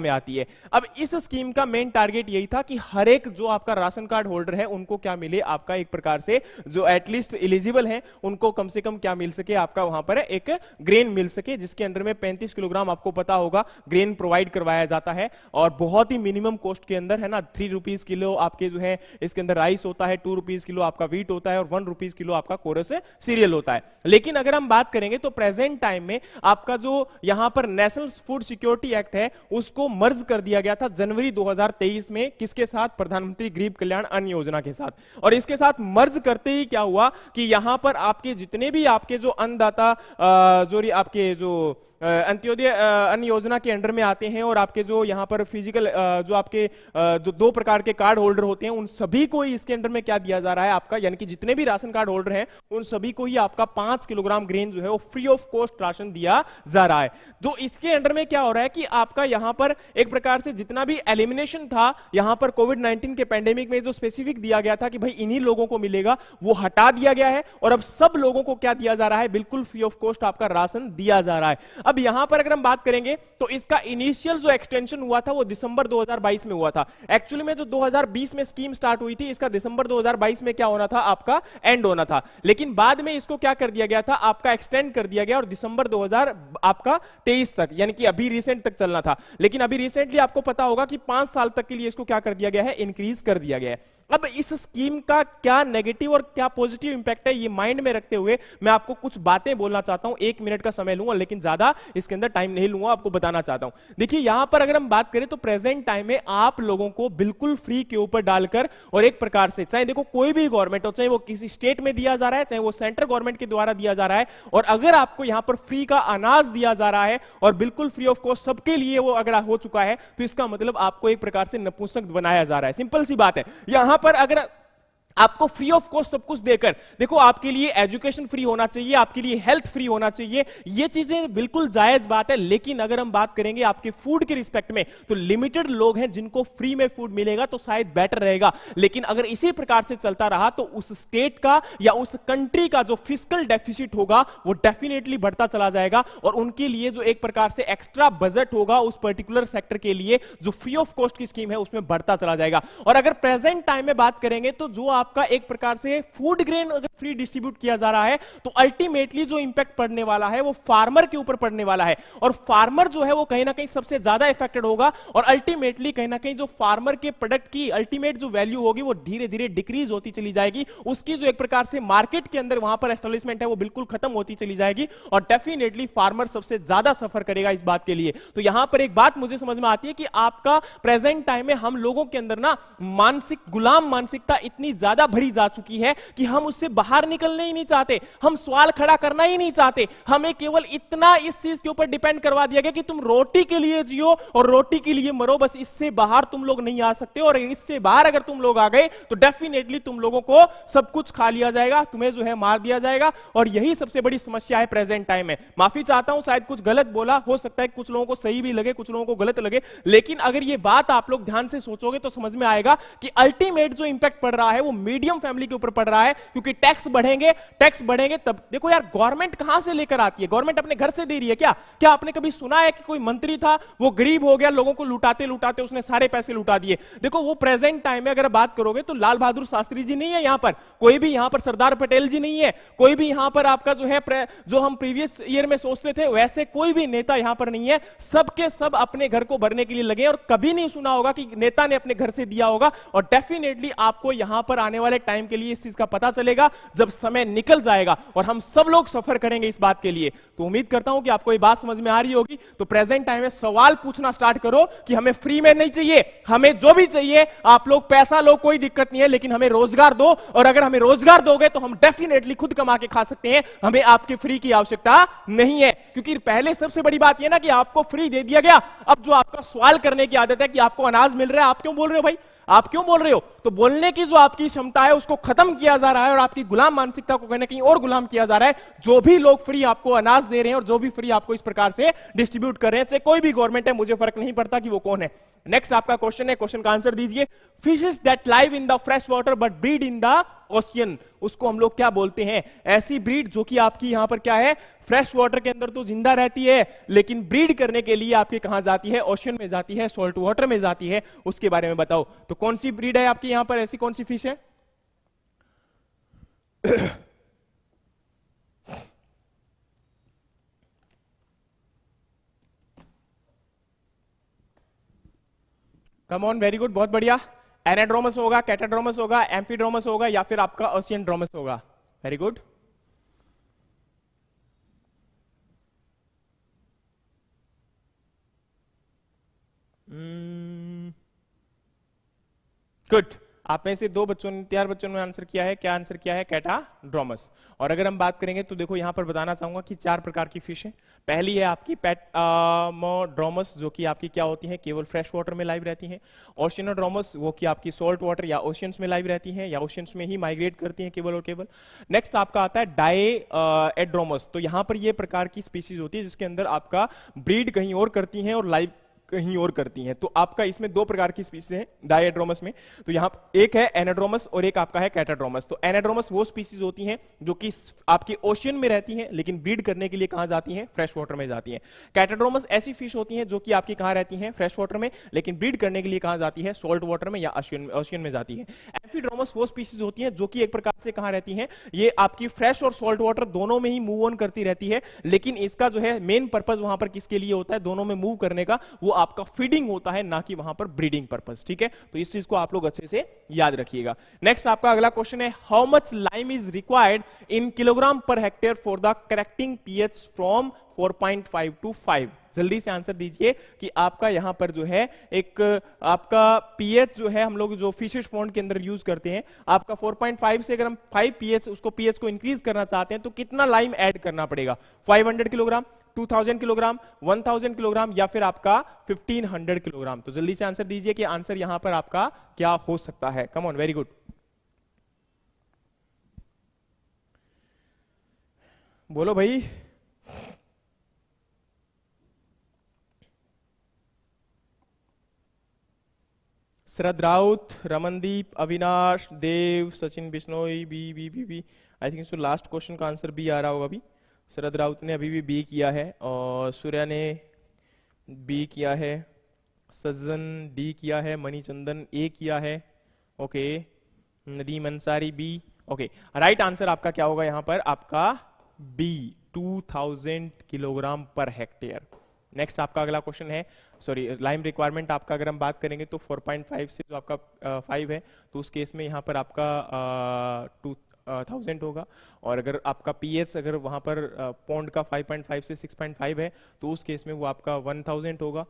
में आती है अब इस स्कीम का मेन टारगेट यही था कि हर एक जो आपका राशन कार्ड होल्डर है उनको क्या मिले आपका एक प्रकार से जो एटलीस्ट एलिजिबल है उनको कम से कम क्या मिल सके आपका वहां पर एक ग्रेन मिल सके जिसके इसके अंदर में 35 किलोग्राम आपको पता होगा ग्रेन प्रोवाइड करवाया जाता है और बहुत ही मिनिमम कॉस्ट के अंदर है ना थ्री रुपीज किलो आपके जो है इसके अंदर राइस होता है टू रुपीज किलो आपका वीट होता है और वन रुपीज किलो आपका कोरस सीरियल होता है लेकिन अगर हम बात करेंगे तो प्रेजेंट टाइम में आपका जो यहां पर नेशनल फूड सिक्योरिटी एक्ट है उसको मर्ज कर दिया गया था जनवरी दो में किसके साथ प्रधानमंत्री गरीब कल्याण अन्न योजना के साथ और इसके साथ मर्ज करते ही क्या हुआ कि यहां पर आपके जितने भी आपके जो अन्नदाता जो आपके जो Senhor अंत्योदय अन्य योजना के अंडर में आते हैं और आपके जो यहाँ पर फिजिकल जो आपके जो दो प्रकार के कार्ड होल्डर होते हैं उन सभी को ही इसके अंडर में क्या दिया जा रहा है आपका यानी कि जितने भी राशन कार्ड होल्डर हैं उन सभी को ही आपका पांच किलोग्राम ग्रेन जो है वो फ्री ऑफ कॉस्ट राशन दिया जा रहा है तो इसके अंडर में क्या हो रहा है कि आपका यहाँ पर एक प्रकार से जितना भी एलिमिनेशन था यहाँ पर कोविड नाइन्टीन के पैंडेमिक में जो स्पेसिफिक दिया गया था कि भाई इन्हीं लोगों को मिलेगा वो हटा दिया गया है और अब सब लोगों को क्या दिया जा रहा है बिल्कुल फ्री ऑफ कॉस्ट आपका राशन दिया जा रहा है अब यहां पर अगर हम बात करेंगे तो इसका इनिशियल जो एक्सटेंशन हुआ था वो दिसंबर 2022 में हुआ था एक्चुअली में जो 2020 में स्कीम स्टार्ट हुई थी इसका दिसंबर 2022 में क्या होना था आपका एंड होना था लेकिन बाद में इसको क्या कर दिया गया था आपका एक्सटेंड कर दिया गया और दिसंबर दो आपका तेईस तक यानी कि अभी रिसेंट तक चलना था लेकिन अभी रिसेंटली आपको पता होगा कि पांच साल तक के लिए इसको क्या कर दिया गया है इंक्रीज कर दिया गया है अब इस स्कीम का क्या नेगेटिव और क्या पॉजिटिव इंपैक्ट है ये माइंड में रखते हुए मैं आपको कुछ बातें बोलना चाहता हूं एक मिनट का समय लूंगा लेकिन ज्यादा इसके अंदर टाइम नहीं लूंगा आपको बताना चाहता हूं देखिए यहां पर अगर हम बात करें तो प्रेजेंट टाइम में आप लोगों को बिल्कुल फ्री के ऊपर डालकर और एक प्रकार से चाहे देखो कोई भी गवर्नमेंट हो चाहे वो किसी स्टेट में दिया जा रहा है चाहे वो सेंट्रल गवर्नमेंट के द्वारा दिया जा रहा है और अगर आपको यहां पर फ्री का अनाज दिया जा रहा है और बिल्कुल फ्री ऑफ कॉस्ट सबके लिए वो अगर हो चुका है तो इसका मतलब आपको एक प्रकार से नपुंसक बनाया जा रहा है सिंपल सी बात है यहां पर अगर आपको फ्री ऑफ कॉस्ट सब कुछ देकर देखो आपके लिए एजुकेशन फ्री होना चाहिए आपके लिए हेल्थ फ्री होना चाहिए ये चीजें बिल्कुल जायज बात है लेकिन अगर हम बात करेंगे आपके फूड के रिस्पेक्ट में तो लिमिटेड लोग हैं जिनको फ्री में फूड मिलेगा तो शायद बेटर रहेगा लेकिन अगर इसी प्रकार से चलता रहा तो उस स्टेट का या उस कंट्री का जो फिजिकल डेफिसिट होगा वो डेफिनेटली बढ़ता चला जाएगा और उनके लिए जो एक प्रकार से एक्स्ट्रा बजट होगा उस पर्टिकुलर सेक्टर के लिए जो फ्री ऑफ कॉस्ट की स्कीम है उसमें बढ़ता चला जाएगा और अगर प्रेजेंट टाइम में बात करेंगे तो जो आपका एक प्रकार से फूड ग्रेन अगर फ्री डिस्ट्रीब्यूट किया जा रहा है तो अल्टीमेटली जो इंपैक्ट पड़ने वाला है वो फार्मर के ऊपर पड़ने वाला है और फार्मर जो है वो कहीं ना कहीं सबसे ज्यादा इफेक्टेड होगा और अल्टीमेटली कहीं ना कहीं जो फार्मर के प्रोडक्ट की अल्टीमेट जो वैल्यू होगी वो धीरे धीरे डिक्रीज होती चली जाएगी उसकी जो एक प्रकार से मार्केट के अंदर वहां पर एस्टेब्लिशमेंट है वो बिल्कुल खत्म होती चली जाएगी और डेफिनेटली फार्मर सबसे ज्यादा सफर करेगा इस बात के लिए तो यहां पर एक बात मुझे समझ में आती है कि आपका प्रेजेंट टाइम में हम लोगों के अंदर ना मानसिक गुलाम मानसिकता इतनी ज्यादा ज्यादा भरी जा चुकी है कि हम उससे बाहर निकलने ही नहीं चाहते हम सवाल खड़ा करना ही नहीं चाहते हमें केवल इतना इस चीज के ऊपर डिपेंड करवा दिया गया कि तुम रोटी के लिए जियो और रोटी के लिए मरो बस इससे बाहर तुम लोग नहीं आ सकते और इससे बाहर अगर तुम लोग आ गए तो डेफिनेटली तुम लोगों को सब कुछ खा लिया जाएगा तुम्हें जो है मार दिया जाएगा और यही सबसे बड़ी समस्या है प्रेजेंट टाइम में माफी चाहता हूं शायद कुछ गलत बोला हो सकता है कुछ लोगों को सही भी लगे कुछ लोगों को गलत लगे लेकिन अगर ये बात आप लोग ध्यान से सोचोगे तो समझ में आएगा कि अल्टीमेट जो इंपैक्ट पड़ रहा है वो मीडियम फैमिली के ऊपर पड़ रहा है क्योंकि टैक्स बढ़ेंगे टैक्स बढ़ेंगे तब देखो यार गवर्नमेंट कहां से लेकर आती है गवर्नमेंट अपने घर से दे रही है क्या क्या आपने कभी सुना है कि कोई मंत्री था वो गरीब हो गया लोगों को लुटाते लुटाते उसने सारे पैसे लुटा दिए देखो वो प्रेजेंट टाइम में अगर बात करोगे तो लाल बहादुर शास्त्री जी नहीं है यहां पर कोई भी यहां पर सरदार पटेल जी नहीं है कोई भी यहां पर आपका जो है जो हम प्रीवियस ईयर में सोचते थे वैसे कोई भी नेता यहां पर नहीं है सबके सब अपने घर को भरने के लिए लगे और कभी नहीं सुना होगा कि नेता ने अपने घर से दिया होगा और डेफिनेटली आपको यहां पर आने आने वाले टाइम के लिए इस चीज का पता चलेगा जब समय निकल जाएगा और हम सब लोग सफर करेंगे इस बात के लिए तो उम्मीद करता हूं कि आपको ये बात समझ में आ रही होगी तो प्रेजेंट टाइम में सवाल पूछना स्टार्ट करो कि हमें फ्री में नहीं चाहिए हमें जो भी चाहिए आप लोग पैसा लो कोई दिक्कत नहीं है लेकिन हमें रोजगार दो और अगर हमें रोजगार दोगे तो हम डेफिनेटली खुद कमा के खा सकते हैं हमें आपके फ्री की आवश्यकता नहीं है क्योंकि पहले सबसे बड़ी बात यह ना कि आपको फ्री दे दिया गया अब जो आपका सवाल करने की आदत है कि आपको अनाज मिल रहा है आप क्यों बोल रहे हो भाई आप क्यों बोल रहे हो तो बोलने की जो आपकी क्षमता है उसको खत्म किया जा रहा है और आपकी गुलाम मानसिकता को कहीं ना कहीं और गुलाम किया जा रहा है जो भी लोग फ्री आपको अनाज दे रहे हैं और जो भी फ्री आपको इस प्रकार से डिस्ट्रीब्यूट कर रहे हैं चाहे कोई भी गवर्नमेंट है मुझे फर्क नहीं पड़ता कि वो कौन है नेक्स्ट आपका क्वेश्चन है क्वेश्चन का आंसर दीजिए fishes that live in the fresh water but breed in the ocean उसको हम लोग क्या बोलते हैं ऐसी ब्रीड जो कि आपकी यहां पर क्या है फ्रेश वाटर के अंदर तो जिंदा रहती है लेकिन ब्रीड करने के लिए आपके कहां जाती है ओशियन में जाती है सोल्ट वाटर में जाती है उसके बारे में बताओ तो कौन सी ब्रीड है आपकी यहां पर ऐसी कौन सी फिश है कम ऑन वेरी गुड बहुत बढ़िया एनेड्रोमस होगा कैटाड्रोमस होगा एम्फीड्रोमस होगा या फिर आपका ओशियन ड्रोमस होगा वेरी गुड गुड आप में से दो बच्चों ने तैयार बच्चों ने आंसर किया है क्या आंसर किया है कैटाड्रोमस और अगर हम बात करेंगे तो देखो यहां पर बताना चाहूंगा कि चार प्रकार की फिश है पहली है आपकी मोड्रोमस जो कि आपकी क्या होती है केवल फ्रेश वाटर में लाइव रहती है ओशियनोड्रोमस वो कि आपकी सोल्ट वाटर या ओशियंस में लाइव रहती है या ओशियंस में ही माइग्रेट करती है केवल और केवल नेक्स्ट आपका आता है डाई एड्रोमस तो यहां पर यह प्रकार की स्पीसीज होती है जिसके अंदर आपका ब्रीड कहीं और करती है और लाइव कहीं और करती हैं तो आपका इसमें दो प्रकार की स्पीसीज है डायड्रोमस में तो यहाँ एक है एनाड्रोमस और एक आपका है कैटाड्रोमस तो एनाड्रोमस वो स्पीसीज होती हैं जो कि आपके ओशियन में रहती हैं लेकिन ब्रीड करने के लिए कहाँ जाती हैं फ्रेश वाटर में जाती हैं कैटाड्रोमस ऐसी फिश होती हैं जो कि आपकी कहाँ रहती हैं फ्रेश वाटर में लेकिन ब्रीड करने के लिए कहाँ जाती है सोल्ट वाटर में या ओशियन में जाती है एफिड्रोमस वो स्पीसीज होती हैं जो कि एक प्रकार से कहाँ रहती हैं ये आपकी फ्रेश और सोल्ट वाटर दोनों में ही मूव ऑन करती रहती है लेकिन इसका जो है मेन पर्पज वहां पर किसके लिए होता है दोनों में मूव करने का वो आपका फीडिंग होता है ना कि वहां पर ब्रीडिंग पर्पज ठीक है तो इस चीज को आप लोग अच्छे से याद रखिएगा नेक्स्ट आपका अगला क्वेश्चन है how much lime is required in kilogram per hectare for the correcting pH from 4.5 to 5 जल्दी से आंसर दीजिए कि आपका यहां पर जो है एक आपका पीएच जो है हम लोग जो फिशिश फॉन्ड के अंदर यूज करते हैं आपका 4.5 से अगर हम 5 पीएच उसको पीएच को इंक्रीज करना चाहते हैं तो कितना लाइम ऐड करना पड़ेगा 500 किलोग्राम 2000 किलोग्राम 1000 किलोग्राम या फिर आपका 1500 किलोग्राम तो जल्दी से आंसर दीजिए कि आंसर यहां पर आपका क्या हो सकता है कम ऑन वेरी गुड बोलो भाई Sharad Raut Ramandeep Avinash Dev Sachin Bishnoi B B B B I think so last question का आंसर बी आ रहा होगा अभी शरद राउत ने अभी भी बी किया है और सूर्या ने बी किया है सज्जन डी किया है मणिचंदन ए किया है okay Nadeem Ansari B okay right answer आपका क्या होगा यहां पर आपका B 2000 kilogram per hectare next आपका अगला क्वेश्चन है सॉरी लाइम रिक्वायरमेंट आपका अगर हम बात करेंगे तो 4.5 से जो आपका फाइव है तो उस केस में यहाँ पर आपका टू थाउजेंड होगा और अगर आपका पी अगर वहाँ पर पौंड का 5.5 से 6.5 है तो उस केस में वो आपका 1000 होगा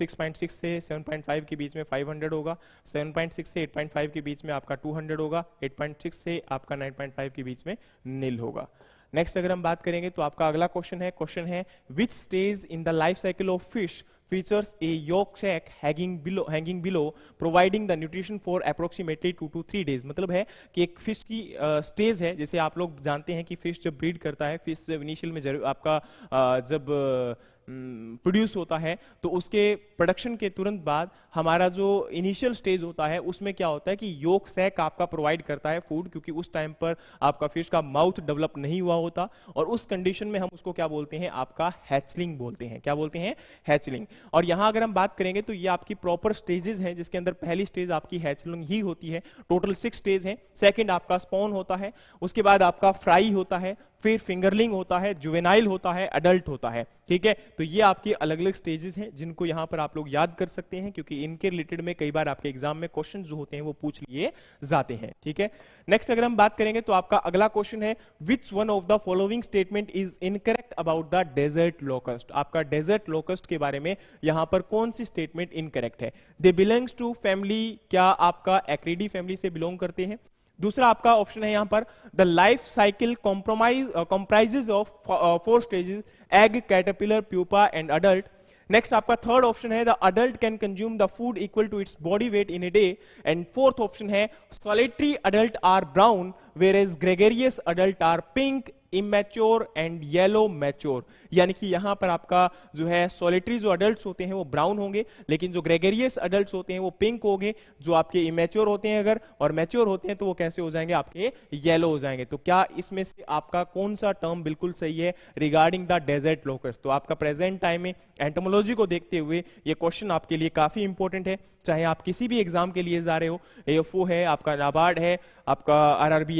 6.6 से 7.5 के बीच में 500 होगा 7.6 से 8.5 के बीच में आपका 200 होगा 8.6 से आपका 9.5 के बीच में नील होगा नेक्स्ट अगर हम बात करेंगे तो आपका अगला क्वेश्चन है क्वेश्चन है which stage in the life cycle of fish features a yolk sac hanging below hanging below providing the nutrition for approximately 2 to 3 days matlab hai ki ek fish ki stage uh, है जैसे आप लोग जानते हैं कि fish जब breed करता है फिश जब इनिशियल में jab आपका uh, जब uh, प्रोड्यूस होता है तो उसके प्रोडक्शन के तुरंत बाद हमारा जो इनिशियल स्टेज होता है उसमें क्या होता है कि योक सैक आपका प्रोवाइड करता है फूड क्योंकि उस टाइम पर आपका फिश का माउथ डेवलप नहीं हुआ होता और उस कंडीशन में हम उसको क्या बोलते हैं आपका हैचलिंग बोलते हैं क्या बोलते हैं हैचलिंग और यहां अगर हम बात करेंगे तो ये आपकी प्रॉपर स्टेजेस हैं जिसके अंदर पहली स्टेज आपकी हैचलिंग ही होती है टोटल सिक्स स्टेज है सेकेंड आपका स्पॉन होता है उसके बाद आपका फ्राई होता है फिर फिंगरलिंग होता है जुवेनाइल होता है अडल्ट होता है ठीक है तो ये आपकी अलग अलग स्टेजेस हैं जिनको यहां पर आप लोग याद कर सकते हैं क्योंकि इनके रिलेटेड में कई बार आपके एग्जाम में क्वेश्चन जो होते हैं वो पूछ लिए जाते हैं ठीक है नेक्स्ट अगर हम बात करेंगे तो आपका अगला क्वेश्चन है which one of the following statement is incorrect about the desert locust आपका डेजर्ट लोकस्ट के बारे में यहां पर कौन सी स्टेटमेंट इनकरेक्ट है दे बिलोंग्स टू फैमिली क्या आपका एक्रीडी फैमिली से बिलोंग करते हैं दूसरा आपका ऑप्शन है यहां पर the life cycle compromise comprises of four stages egg caterpillar pupa and adult next आपका थर्ड ऑप्शन है the adult can consume the food equal to its body weight in a day and fourth option है solitary adult are brown whereas gregarious adult are pink immature and yellow mature यानी कि यहां पर आपका जो है solitary जो adult होते हैं वो ब्राउन होंगे लेकिन जो ग्रेगेरियस अडल्ट होते हैं वो पिंक होंगे जो आपके इमेच्योर होते हैं अगर और मैच्योर होते हैं तो वो कैसे हो जाएंगे आपके येलो हो जाएंगे तो क्या इसमें से आपका कौन सा टर्म बिल्कुल सही है रिगार्डिंग द डेजर्ट लोकस तो आपका प्रेजेंट टाइम में एंटोमोलॉजी को देखते हुए ये क्वेश्चन आपके लिए काफी इंपॉर्टेंट है चाहे आप किसी भी एग्जाम के लिए जा रहे हो एफ है आपका नाबार्ड है आपका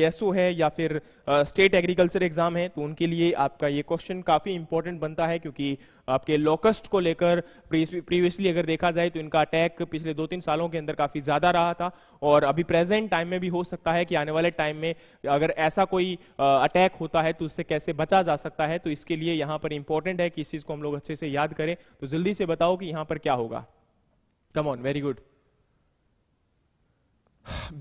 एस ओ है या फिर स्टेट एग्रीकल्चर एग्जाम है तो उनके लिए आपका ये क्वेश्चन काफी इंपॉर्टेंट बनता है क्योंकि आपके लोकस्ट को लेकर प्रीवियसली अगर देखा जाए तो इनका अटैक पिछले दो तीन सालों के अंदर काफी ज्यादा रहा था और अभी प्रेजेंट टाइम में भी हो सकता है कि आने वाले टाइम में अगर ऐसा कोई अटैक होता है तो उससे कैसे बचा जा सकता है तो इसके लिए यहाँ पर इंपॉर्टेंट है कि इस चीज को हम लोग अच्छे से याद करें तो जल्दी से बताओ कि यहाँ पर क्या होगा Come on, very good.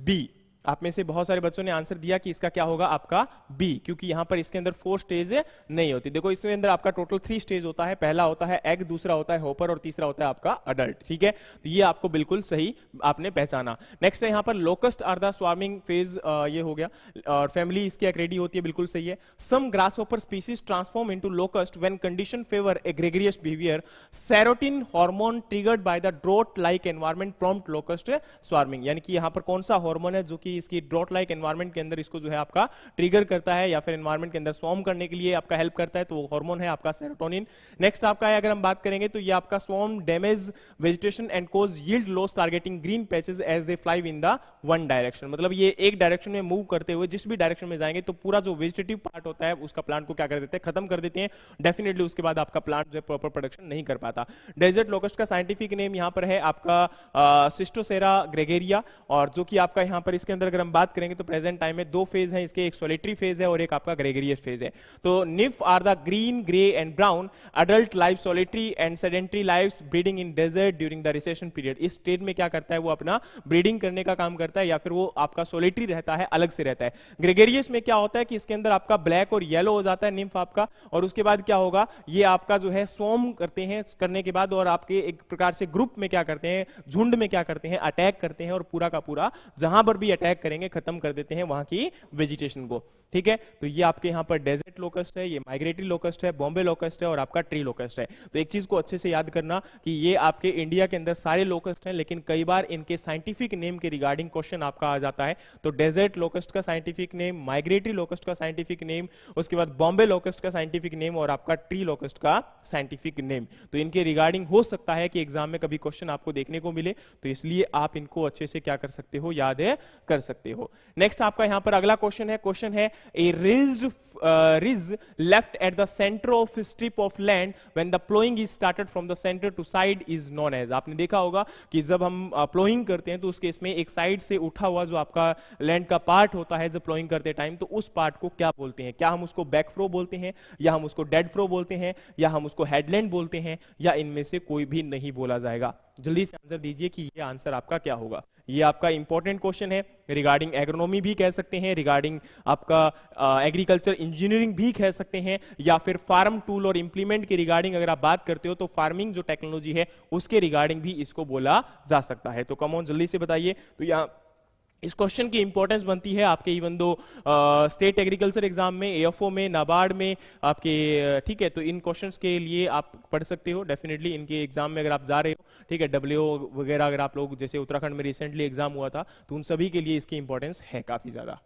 B. आप में से बहुत सारे बच्चों ने आंसर दिया कि इसका क्या होगा आपका बी क्योंकि यहां पर इसके अंदर फोर स्टेज नहीं होती देखो इसमें अंदर आपका टोटल थ्री स्टेज होता है पहला होता है एग दूसरा होता है होपर और तीसरा होता है आपका अडल्ट ठीक है तो ये आपको बिल्कुल सही आपने पहचाना नेक्स्ट है यहां पर locust are the swarming phase ये हो गया और फैमिली इसकी रेडी होती है बिल्कुल सही है some grasshopper species transform into locust when condition favour gregarious behaviour serotonin hormone triggered by the drought like environment prompt locust swarming यानी कि यहां पर कौन सा हॉर्मोन है जो कि कि इसकी ड्रॉट लाइक एनवायरमेंट के अंदर इसको जो है आपका ट्रिगर करता है या फिर एनवायरमेंट के अंदर स्वॉम करने के लिए आपका हेल्प करता है तो वो हार्मोन है आपका सेरोटोनिन नेक्स्ट आपका है अगर हम बात करेंगे तो ये आपका swarm damage vegetation and cause yield loss targeting green patches as they fly in the one direction मतलब ये एक डायरेक्शन में मूव करते हुए जिस भी डायरेक्शन में जाएंगे तो पूरा जो वेजिटेटिव पार्ट होता है उसका प्लांट को क्या कर देते हैं खत्म कर देते हैं डेफिनेटली उसके बाद आपका प्लांट जो है प्रॉपर प्रोडक्शन नहीं कर पाता डेजर्ट लोकस्ट का साइंटिफिक नेम यहां पर है आपका सिस्टोसेरा ग्रेगेरिया और जो कि आपका यहां पर इसके अंदर अंदर अगर हम बात करेंगे तो प्रेजेंट टाइम में दो फेज हैं इसके एक सोलिट्री फेज है और एक आपका ग्रेगरियस फेज है तो nymph are the green grey and brown adult life solitary and sedentary life breeding in desert during the recession period इस स्टेट में क्या करता है वो अपना ब्रीडिंग करने का काम करता है या फिर वो आपका सोलिट्री रहता है अलग से रहता है ग्रेगेरियस में क्या होता है कि इसके अंदर आपका ब्लैक और येलो हो जाता है निम्फ आपका और उसके बाद क्या होगा ये आपका जो है सोम करते हैं करने के बाद और आपके एक प्रकार से ग्रुप में क्या करते हैं झुंड में क्या करते हैं अटैक करते हैं और पूरा का पूरा जहां पर भी अटैक अटैक करेंगे खत्म कर देते हैं वहां की वेजिटेशन को ठीक है तो ये आपके यहाँ पर डेजर्ट लोकस्ट है ये माइग्रेटरी लोकस्ट है बॉम्बे लोकस्ट है और आपका ट्री लोकस्ट है तो एक चीज को अच्छे से याद करना कि ये आपके इंडिया के अंदर सारे लोकस्ट हैं लेकिन कई बार इनके साइंटिफिक नेम के रिगार्डिंग क्वेश्चन आपका आ जाता है तो डेजर्ट लोकस्ट का साइंटिफिक नेम माइग्रेटरी लोकस्ट का साइंटिफिक नेम उसके बाद बॉम्बे लोकस्ट का साइंटिफिक नेम और आपका ट्री लोकस्ट का साइंटिफिक नेम तो इनके रिगार्डिंग हो सकता है कि एग्जाम में कभी क्वेश्चन आपको देखने को मिले तो इसलिए आप इनको अच्छे से क्या कर सकते हो याद कर सकते हो नेक्स्ट आपका यहां पर अगला क्वेश्चन है क्वेश्चन है a ridge ridge left at the centre of strip of land when the ploughing is started from the centre to side is known as आपने देखा होगा कि जब हम प्लोइंग uh, करते हैं तो उसके इसमें एक साइड से उठा हुआ जो आपका लैंड का पार्ट होता है जब प्लोइंग करते टाइम तो उस पार्ट को क्या बोलते हैं क्या हम उसको बैक फ्रो बोलते हैं या हम उसको डेड फ्रो बोलते हैं या हम उसको हेडलैंड बोलते हैं या इनमें से कोई भी नहीं बोला जाएगा जल्दी से आंसर दीजिए कि ये आंसर आपका क्या होगा ये आपका इंपॉर्टेंट क्वेश्चन है रिगार्डिंग एग्रोनॉमी भी कह सकते हैं रिगार्डिंग आपका एग्रीकल्चर इंजीनियरिंग भी कह सकते हैं या फिर फार्म टूल और इंप्लीमेंट के रिगार्डिंग अगर आप बात करते हो तो फार्मिंग जो टेक्नोलॉजी है उसके रिगार्डिंग भी इसको बोला जा सकता है तो कमोन जल्दी से बताइए तो यहाँ इस क्वेश्चन की इंपॉर्टेंस बनती है आपके इवन दो स्टेट एग्रीकल्चर एग्जाम में एएफओ में नाबार्ड में आपके ठीक है तो इन क्वेश्चंस के लिए आप पढ़ सकते हो डेफिनेटली इनके एग्जाम में अगर आप जा रहे हो ठीक है डब्ल्यू वगैरह अगर आप लोग जैसे उत्तराखंड में रिसेंटली एग्जाम हुआ था तो उन सभी के लिए इसकी इंपॉर्टेंस है काफ़ी ज़्यादा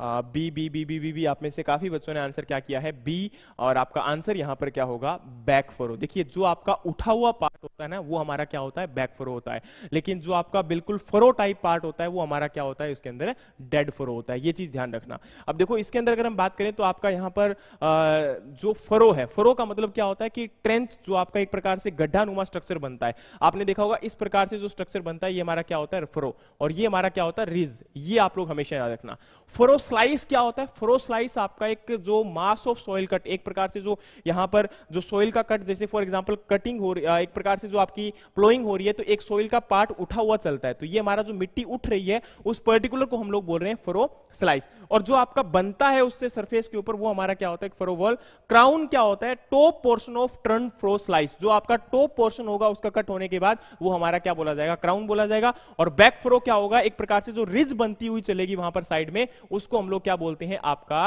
B B B B B B आप में से काफी बच्चों ने आंसर क्या किया है बी और आपका आंसर यहां पर क्या होगा बैक फरो देखिए जो आपका उठा हुआ पार्ट होता है ना वो हमारा क्या होता है बैक फरो होता है लेकिन जो आपका बिल्कुल फरो टाइप पार्ट होता है वो हमारा क्या होता है उसके अंदर डेड फरो होता है ये चीज ध्यान रखना अब देखो इसके अंदर अगर हम बात करें तो आपका यहां पर जो फरो है फरो का मतलब क्या होता है कि ट्रेंच जो आपका एक प्रकार से गड्ढा नुमा स्ट्रक्चर बनता है आपने देखा होगा इस प्रकार से जो स्ट्रक्चर बनता है ये हमारा क्या होता है फरो और ये हमारा क्या होता है रिज ये आप लोग हमेशा याद रखना फरो स्लाइस क्या होता है फ्रो स्लाइस आपका एक जो मास ऑफ सॉइल कट एक प्रकार से जो यहां पर जो सॉइल का कट जैसे फॉर एग्जांपल कटिंग हो रही एक प्रकार से जो आपकी प्लोइंग हो रही है तो एक सॉइल का पार्ट उठा हुआ चलता है तो ये हमारा जो मिट्टी उठ रही है उस पर्टिकुलर को हम लोग बोल रहे हैं फ्रो स्लाइस और जो आपका बनता है उससे सरफेस के ऊपर वो हमारा क्या होता है फ्रो वॉल क्राउन क्या होता है top portion of turn furrow slice जो आपका टॉप पोर्शन होगा उसका कट होने के बाद वो हमारा क्या बोला जाएगा क्राउन बोला जाएगा और बैक फ्रो क्या होगा एक प्रकार से जो रिज बनती हुई चलेगी वहां पर साइड में उसको इसको हम लोग क्या बोलते हैं आपका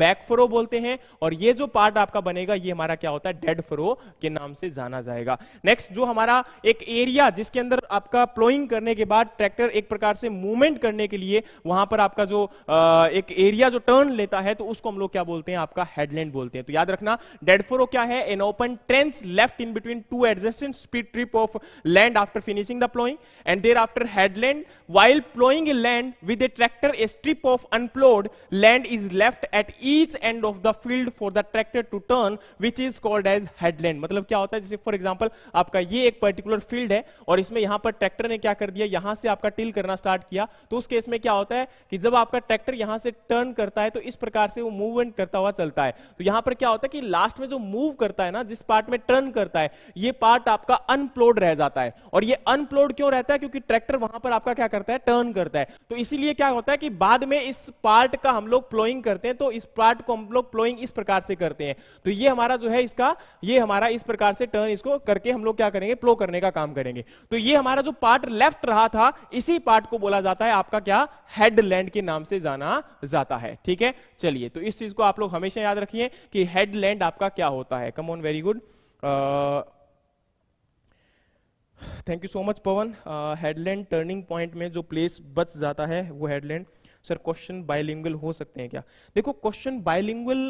बैक फ्रो बोलते हैं और ये जो पार्ट आपका बनेगा ये हमारा क्या होता है डेड फ्रो के नाम से जाना जाएगा नेक्स्ट जो हमारा एक एरिया जिसके अंदर आपका प्लोइंग करने के बाद ट्रैक्टर एक प्रकार से मूवमेंट करने के लिए वहां पर आपका जो आ, एक एरिया जो टर्न लेता है तो उसको हम लोग क्या बोलते हैं आपका हेडलैंड बोलते हैं तो याद रखना डेड फ्रो क्या है an open trench left in between two adjacent speed trip of land after finishing the ploughing and there after headland while ploughing land with a tractor a strip of unplough road, land is left at each end of the field for the tractor to turn, which is called as headland. मतलब क्या होता है जैसे for example आपका ये एक particular field है और इसमें यहां पर ट्रैक्टर ने क्या कर दिया यहां से आपका टिल करना स्टार्ट किया तो उस केस में क्या होता है कि जब आपका ट्रैक्टर यहां से टर्न करता है तो इस प्रकार से वो मूवमेंट करता हुआ चलता है तो यहां पर क्या होता है कि लास्ट में जो मूव करता है ना जिस पार्ट में टर्न करता है ये पार्ट आपका अनप्लोड रह जाता है और ये अनप्लोड क्यों रहता है क्योंकि ट्रैक्टर वहां पर आपका क्या करता है टर्न करता है तो इसीलिए क्या होता है कि बाद में इस पार्ट पार्ट का हम लोग प्लोइंग करते हैं तो इस पार्ट को हम लोग प्लोइंग इस प्रकार से करते हैं तो ये हमारा जो है इसका ये हमारा इस प्रकार से टर्न इसको करके हम लोग क्या करेंगे प्लो करने का काम करेंगे तो ये हमारा जो पार्ट लेफ्ट रहा था इसी पार्ट को बोला जाता है आपका क्या हेडलैंड के नाम से जाना जाता है ठीक है चलिए तो इस चीज को आप लोग हमेशा याद रखिए कि हेडलैंड आपका क्या होता है come on very good thank you so much Pawan headland turning point में जो प्लेस बच जाता है वो हेडलैंड सर क्वेश्चन बायलिंगुअल हो सकते हैं क्या देखो क्वेश्चन बायलिंगुअल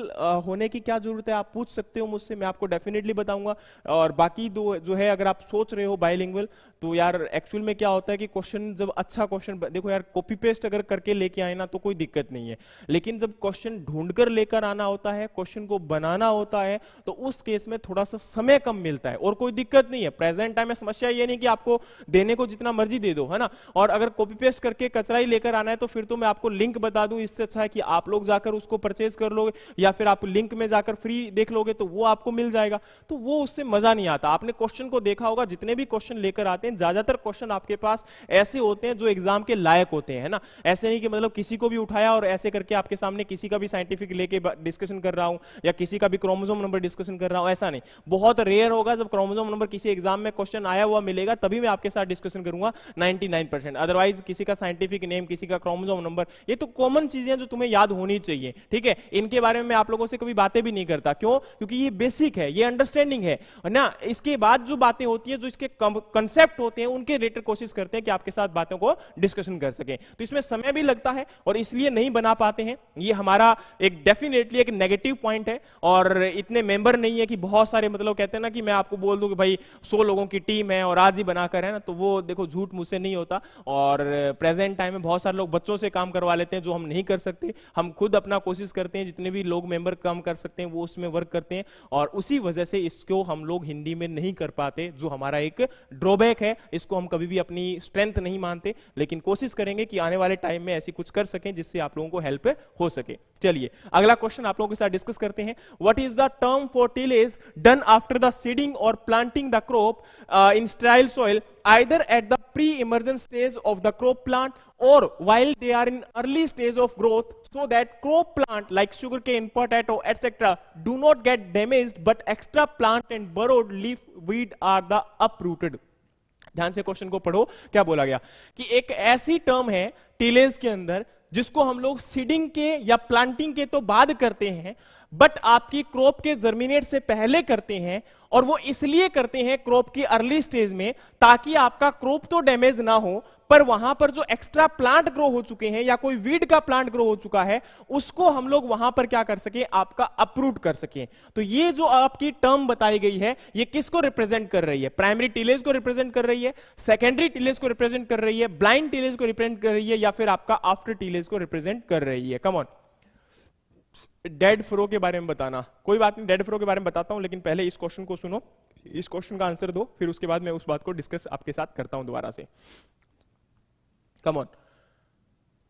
होने की क्या जरूरत है आप पूछ सकते हो मुझसे मैं आपको डेफिनेटली बताऊंगा और बाकी दो जो है अगर आप सोच रहे हो बायलिंगुअल तो यार एक्चुअल में क्या होता है कि क्वेश्चन जब अच्छा क्वेश्चन देखो यार कॉपी पेस्ट अगर करके लेके आए ना तो कोई दिक्कत नहीं है लेकिन जब क्वेश्चन ढूंढकर लेकर आना होता है क्वेश्चन को बनाना होता है तो उस केस में थोड़ा सा समय कम मिलता है और कोई दिक्कत नहीं है प्रेजेंट टाइम में समस्या ये नहीं कि आपको देने को जितना मर्जी दे दो है ना और अगर कॉपी पेस्ट करके कचरा ही लेकर आना है तो फिर तो मैं आपको आपको लिंक बता दूं इससे अच्छा है कि आप लोग जाकर उसको परचेज कर लोगे या फिर आप लिंक में जाकर फ्री देख लोगे तो वो आपको मिल जाएगा तो वो उससे मजा नहीं आता आपने क्वेश्चन को देखा होगा जितने भी क्वेश्चन लेकर आते हैं ज्यादातर क्वेश्चन आपके पास ऐसे होते हैं जो एग्जाम के लायक होते हैं ना ऐसे नहीं कि मतलब किसी को भी उठाया और ऐसे करके आपके सामने किसी का भी साइंटिफिक लेके डिस्कशन कर रहा हूं या किसी का भी क्रोमोजोम नंबर डिस्कशन कर रहा हूं ऐसा नहीं बहुत रेयर होगा जब क्रोमोजोम नंबर किसी एग्जाम में क्वेश्चन आया हुआ मिलेगा तभी मैं आपके साथ डिस्कशन करूंगा 99 परसेंट अदरवाइज किसी का साइंटिफिक नेम किसी का क्रोमोजोम नंबर ये तो कॉमन चीजें जो तुम्हें याद होनी चाहिए ठीक है इनके बारे में मैं आप लोगों से कभी बातें भी नहीं करता क्यों क्योंकि ये बेसिक है ये अंडरस्टैंडिंग है ना इसके बाद जो बातें होती है जो इसके कंसेप्ट होते हैं उनके रिलेटेड कोशिश करते हैं कि आपके साथ बातों को डिस्कशन कर सके तो इसमें समय भी लगता है और इसलिए नहीं बना पाते हैं ये हमारा एक डेफिनेटली एक नेगेटिव पॉइंट है और इतने मेंबर नहीं है कि बहुत सारे मतलब कहते हैं ना कि मैं आपको बोल दूं कि भाई सौ लोगों की टीम है और आज ही बनाकर है ना तो वो देखो झूठ मुझसे नहीं होता और प्रेजेंट टाइम में बहुत सारे लोग बच्चों से काम कर करवा लेते हैं जो हम नहीं कर सकते हम खुद अपना कोशिश करते हैं जितने भी लोग मेंबर कम कर सकते हैं वो उसमें वर्क करते हैं और उसी वजह से इसको हम लोग हिंदी में नहीं कर पाते जो हमारा एक ड्रॉबैक है इसको हम कभी भी अपनी स्ट्रेंथ नहीं मानते लेकिन कोशिश करेंगे कि आने वाले टाइम में ऐसी कुछ कर सकें जिससे आप लोगों को हेल्प हो सके चलिए अगला क्वेश्चन आप लोगों के साथ डिस्कस करते हैं what is the term for tillage done after the seeding और planting the crop in style soil either at the pre emergent stage of the crop plant or while they are in early stage of growth so that crop plant like sugarcane, potato, etc. do not get damaged but extra plant and burrowed leaf weed are the uprooted. ध्यान से question को पढ़ो क्या बोला गया कि एक ऐसी टर्म है टिलेज के अंदर जिसको हम लोग सीडिंग के या प्लांटिंग के तो बाद करते हैं बट आपकी क्रॉप के जर्मिनेट से पहले करते हैं और वो इसलिए करते हैं क्रॉप की अर्ली स्टेज में ताकि आपका क्रॉप तो डैमेज ना हो पर वहां पर जो एक्स्ट्रा प्लांट ग्रो हो चुके हैं या कोई वीड का प्लांट ग्रो हो चुका है उसको हम लोग वहां पर क्या कर सके आपका अप्रूट कर सके तो ये जो आपकी टर्म बताई गई है ये किसको रिप्रेजेंट कर रही है प्राइमरी टीलेज को रिप्रेजेंट कर रही है सेकेंडरी टीलेज को रिप्रेजेंट कर रही है ब्लाइंड टीलेज को रिप्रेजेंट कर रही है या फिर आपका आफ्टर टीलेज को रिप्रेजेंट कर रही है कमॉन डेड फ्रो के बारे में बताना कोई बात नहीं डेड फ्रो के बारे में बताता हूं लेकिन पहले इस क्वेश्चन को सुनो इस क्वेश्चन का आंसर दो फिर उसके बाद मैं उस बात को डिस्कस आपके साथ करता हूं दोबारा से कम ऑन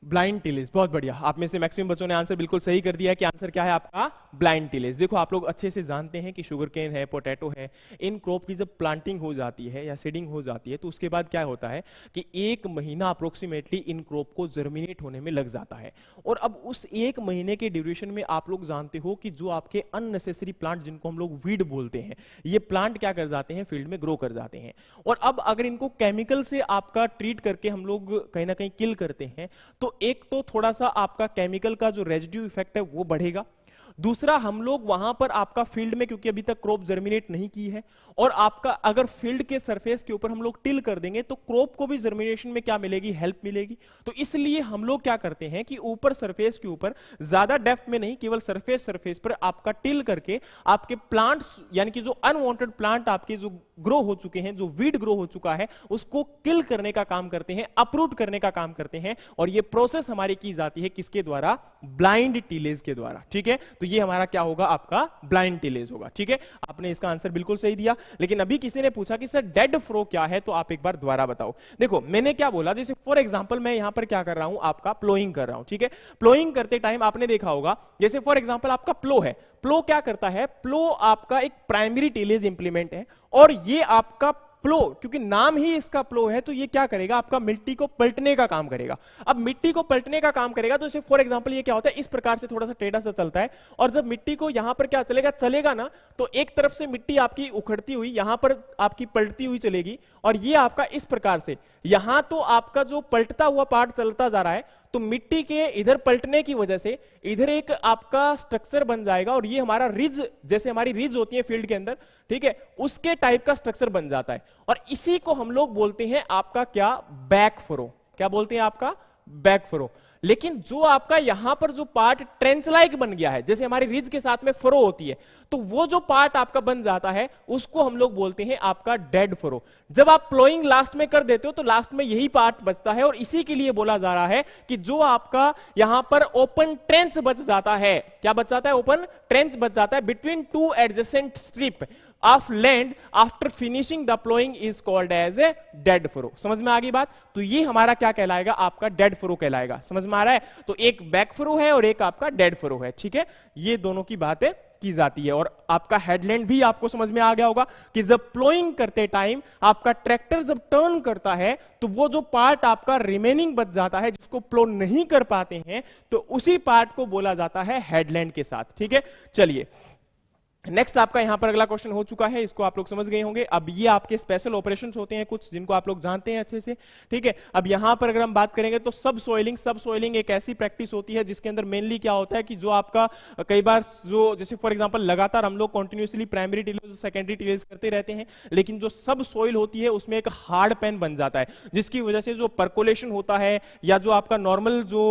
ब्लाइंड टिलेज बहुत बढ़िया आप में से मैक्सिमम बच्चों ने आंसर बिल्कुल सही कर दिया है कि आंसर क्या है आपका ब्लाइंड टिलेज देखो आप लोग अच्छे से जानते हैं कि शुगर केन है पोटैटो है इन क्रॉप की जब प्लांटिंग हो जाती है या सीडिंग हो जाती है तो उसके बाद क्या होता है कि एक महीना अप्रोक्सीमेटली इन क्रॉप को जर्मिनेट होने में लग जाता है और अब उस एक महीने के ड्यूरेशन में आप लोग जानते हो कि जो आपके अननेसेसरी प्लांट जिनको हम लोग वीड बोलते हैं ये प्लांट क्या कर जाते हैं फील्ड में ग्रो कर जाते हैं और अब अगर इनको केमिकल से आपका ट्रीट करके हम लोग कहीं ना कहीं किल करते हैं तो तो एक तो थोड़ा सा आपका केमिकल का जो रेजिड्यू इफेक्ट है वो बढ़ेगा दूसरा हम लोग वहां पर आपका फील्ड में क्योंकि अभी तक क्रॉप जर्मिनेट नहीं की है और आपका अगर फील्ड के सरफेस के ऊपर हम लोग टिल कर देंगे तो क्रॉप को भी जर्मिनेशन में क्या मिलेगी हेल्प मिलेगी तो इसलिए हम लोग क्या करते हैं कि ऊपर सरफेस के ऊपर ज्यादा डेप्थ में नहीं केवल सरफेस सरफेस पर आपका टिल करके आपके प्लांट यानी कि जो अनवॉन्टेड प्लांट आपके जो ग्रो हो चुके हैं जो वीड ग्रो हो चुका है उसको किल करने का काम करते हैं अपरूट करने का काम करते हैं और यह प्रोसेस हमारी की जाती है किसके द्वारा ब्लाइंड टीलेज के द्वारा ठीक है तो ये हमारा क्या होगा आपका ब्लाइंड टिलेज होगा ठीक है आपने इसका आंसर बिल्कुल सही दिया लेकिन अभी किसी ने पूछा कि सर डेड फ्रो क्या है तो आप एक बार द्वारा बताओ देखो मैंने क्या बोला जैसे फॉर एग्जाम्पल मैं यहां पर क्या कर रहा हूं आपका प्लोइंग कर रहा हूं ठीक है प्लोइंग करते टाइम आपने देखा होगा जैसे फॉर एग्जाम्पल आपका प्लो है प्लो क्या करता है प्लो आपका एक प्राइमरी टिलेज इंप्लीमेंट है और ये आपका फ्लो क्योंकि नाम ही इसका फ्लो है तो ये क्या करेगा आपका मिट्टी को पलटने का काम करेगा अब मिट्टी को पलटने का काम करेगा तो इसे फॉर एग्जाम्पल ये क्या होता है इस प्रकार से थोड़ा सा टेढ़ा सा चलता है और जब मिट्टी को यहां पर क्या चलेगा चलेगा ना तो एक तरफ से मिट्टी आपकी उखड़ती हुई यहां पर आपकी पलटती हुई चलेगी और ये आपका इस प्रकार से यहां तो आपका जो पलटता हुआ पार्ट चलता जा रहा है तो मिट्टी के इधर पलटने की वजह से इधर एक आपका स्ट्रक्चर बन जाएगा और ये हमारा रिज जैसे हमारी रिज होती है फील्ड के अंदर ठीक है उसके टाइप का स्ट्रक्चर बन जाता है और इसी को हम लोग बोलते हैं आपका क्या बैक फ्रो क्या बोलते हैं आपका बैक फ्रो लेकिन जो आपका यहां पर जो पार्ट ट्रेंच लाइक बन गया है जैसे हमारी रिज के साथ में फरो होती है तो वो जो पार्ट आपका बन जाता है उसको हम लोग बोलते हैं आपका डेड फरो जब आप प्लोइंग लास्ट में कर देते हो तो लास्ट में यही पार्ट बचता है और इसी के लिए बोला जा रहा है कि जो आपका यहां पर ओपन ट्रेंच बच जाता है क्या बच जाता है ओपन ट्रेंच बच जाता है between two adjacent strip of land after finishing the ploughing is called as a dead furrow समझ में आ गई बात तो ये हमारा क्या कहलाएगा आपका डेड फ्रो कहलाएगा समझ में आ रहा है तो एक बैक फ्रो है और एक आपका डेड फ्रो है ठीक है ये दोनों की बातें की जाती है और आपका हेडलैंड भी आपको समझ में आ गया होगा कि जब प्लोइंग करते टाइम आपका ट्रैक्टर जब टर्न करता है तो वो जो पार्ट आपका रिमेनिंग बच जाता है जिसको प्लो नहीं कर पाते हैं तो उसी पार्ट को बोला जाता है हेडलैंड के साथ ठीक है चलिए नेक्स्ट आपका यहां पर अगला क्वेश्चन हो चुका है इसको आप लोग समझ गए होंगे अब ये आपके स्पेशल ऑपरेशंस होते हैं कुछ जिनको आप लोग जानते हैं अच्छे से ठीक है अब यहां पर अगर हम बात करेंगे तो सब सोइलिंग सब सोइलिंग एक ऐसी प्रैक्टिस होती है जिसके अंदर मेनली क्या होता है कि जो आपका कई बार जो जैसे फॉर एग्जाम्पल लगातार हम लोग continuously primary tillage secondary tillage करते रहते हैं लेकिन जो सब सोइल होती है उसमें एक हार्ड पेन बन जाता है जिसकी वजह से जो परकोलेशन होता है या जो आपका नॉर्मल जो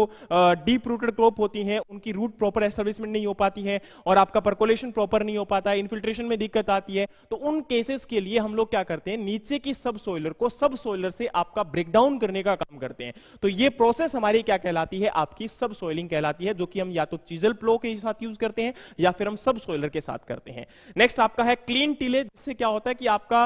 डीप रूटेड क्रॉप होती है उनकी रूट प्रॉपर एस्टेब्लिशमेंट नहीं हो पाती है और आपका परकोलेशन प्रॉपर नहीं नहीं हो पाता है इन्फिल्ट्रेशन में दिक्कत आती है तो उन केसेस के लिए हम लोग क्या करते हैं नीचे की सब सोयलर को सब सोयलर से आपका ब्रेकडाउन करने का काम करते हैं तो ये प्रोसेस हमारी क्या कहलाती है आपकी सब सोयलिंग कहलाती है जो कि हम या तो चीजल प्लो के साथ यूज करते हैं या फिर हम सब सोयलर के साथ करते हैं नेक्स्ट आपका है क्लीन टिलेज जिससे क्या होता है कि आपका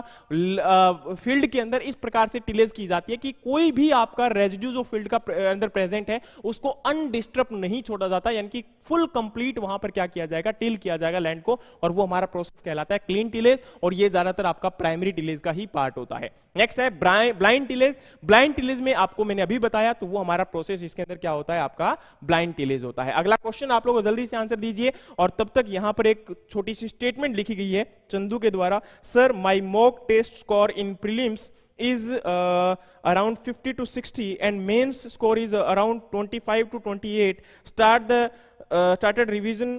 फील्ड के अंदर इस प्रकार से टिलेज की जाती है कि कोई भी आपका रेजिड्यू जो फील्ड का अंदर प्रेजेंट है उसको अनडिस्टर्ब नहीं छोड़ा जाता यानी कि फुल कंप्लीट वहां पर क्या किया जाएगा टिल किया जाएगा लैंड को और वो हमारा प्रोसेस कहलाता है क्लीन टिलेज और ये ज्यादातर आपका प्राइमरी टिलेज का ही पार्ट होता है नेक्स्ट है ब्लाइंड टिलेज ब्लाइंड टिलेज में आपको मैंने अभी बताया तो वो हमारा प्रोसेस इसके अंदर क्या होता है आपका ब्लाइंड टिलेज होता है अगला क्वेश्चन आप लोग जल्दी से आंसर दीजिए और तब तक यहां पर एक छोटी सी स्टेटमेंट लिखी गई है चंदू के द्वारा sir my mock test score in prelims is uh, around 50 to 60 and mains score is uh, around 25 to 28 start the uh, started revision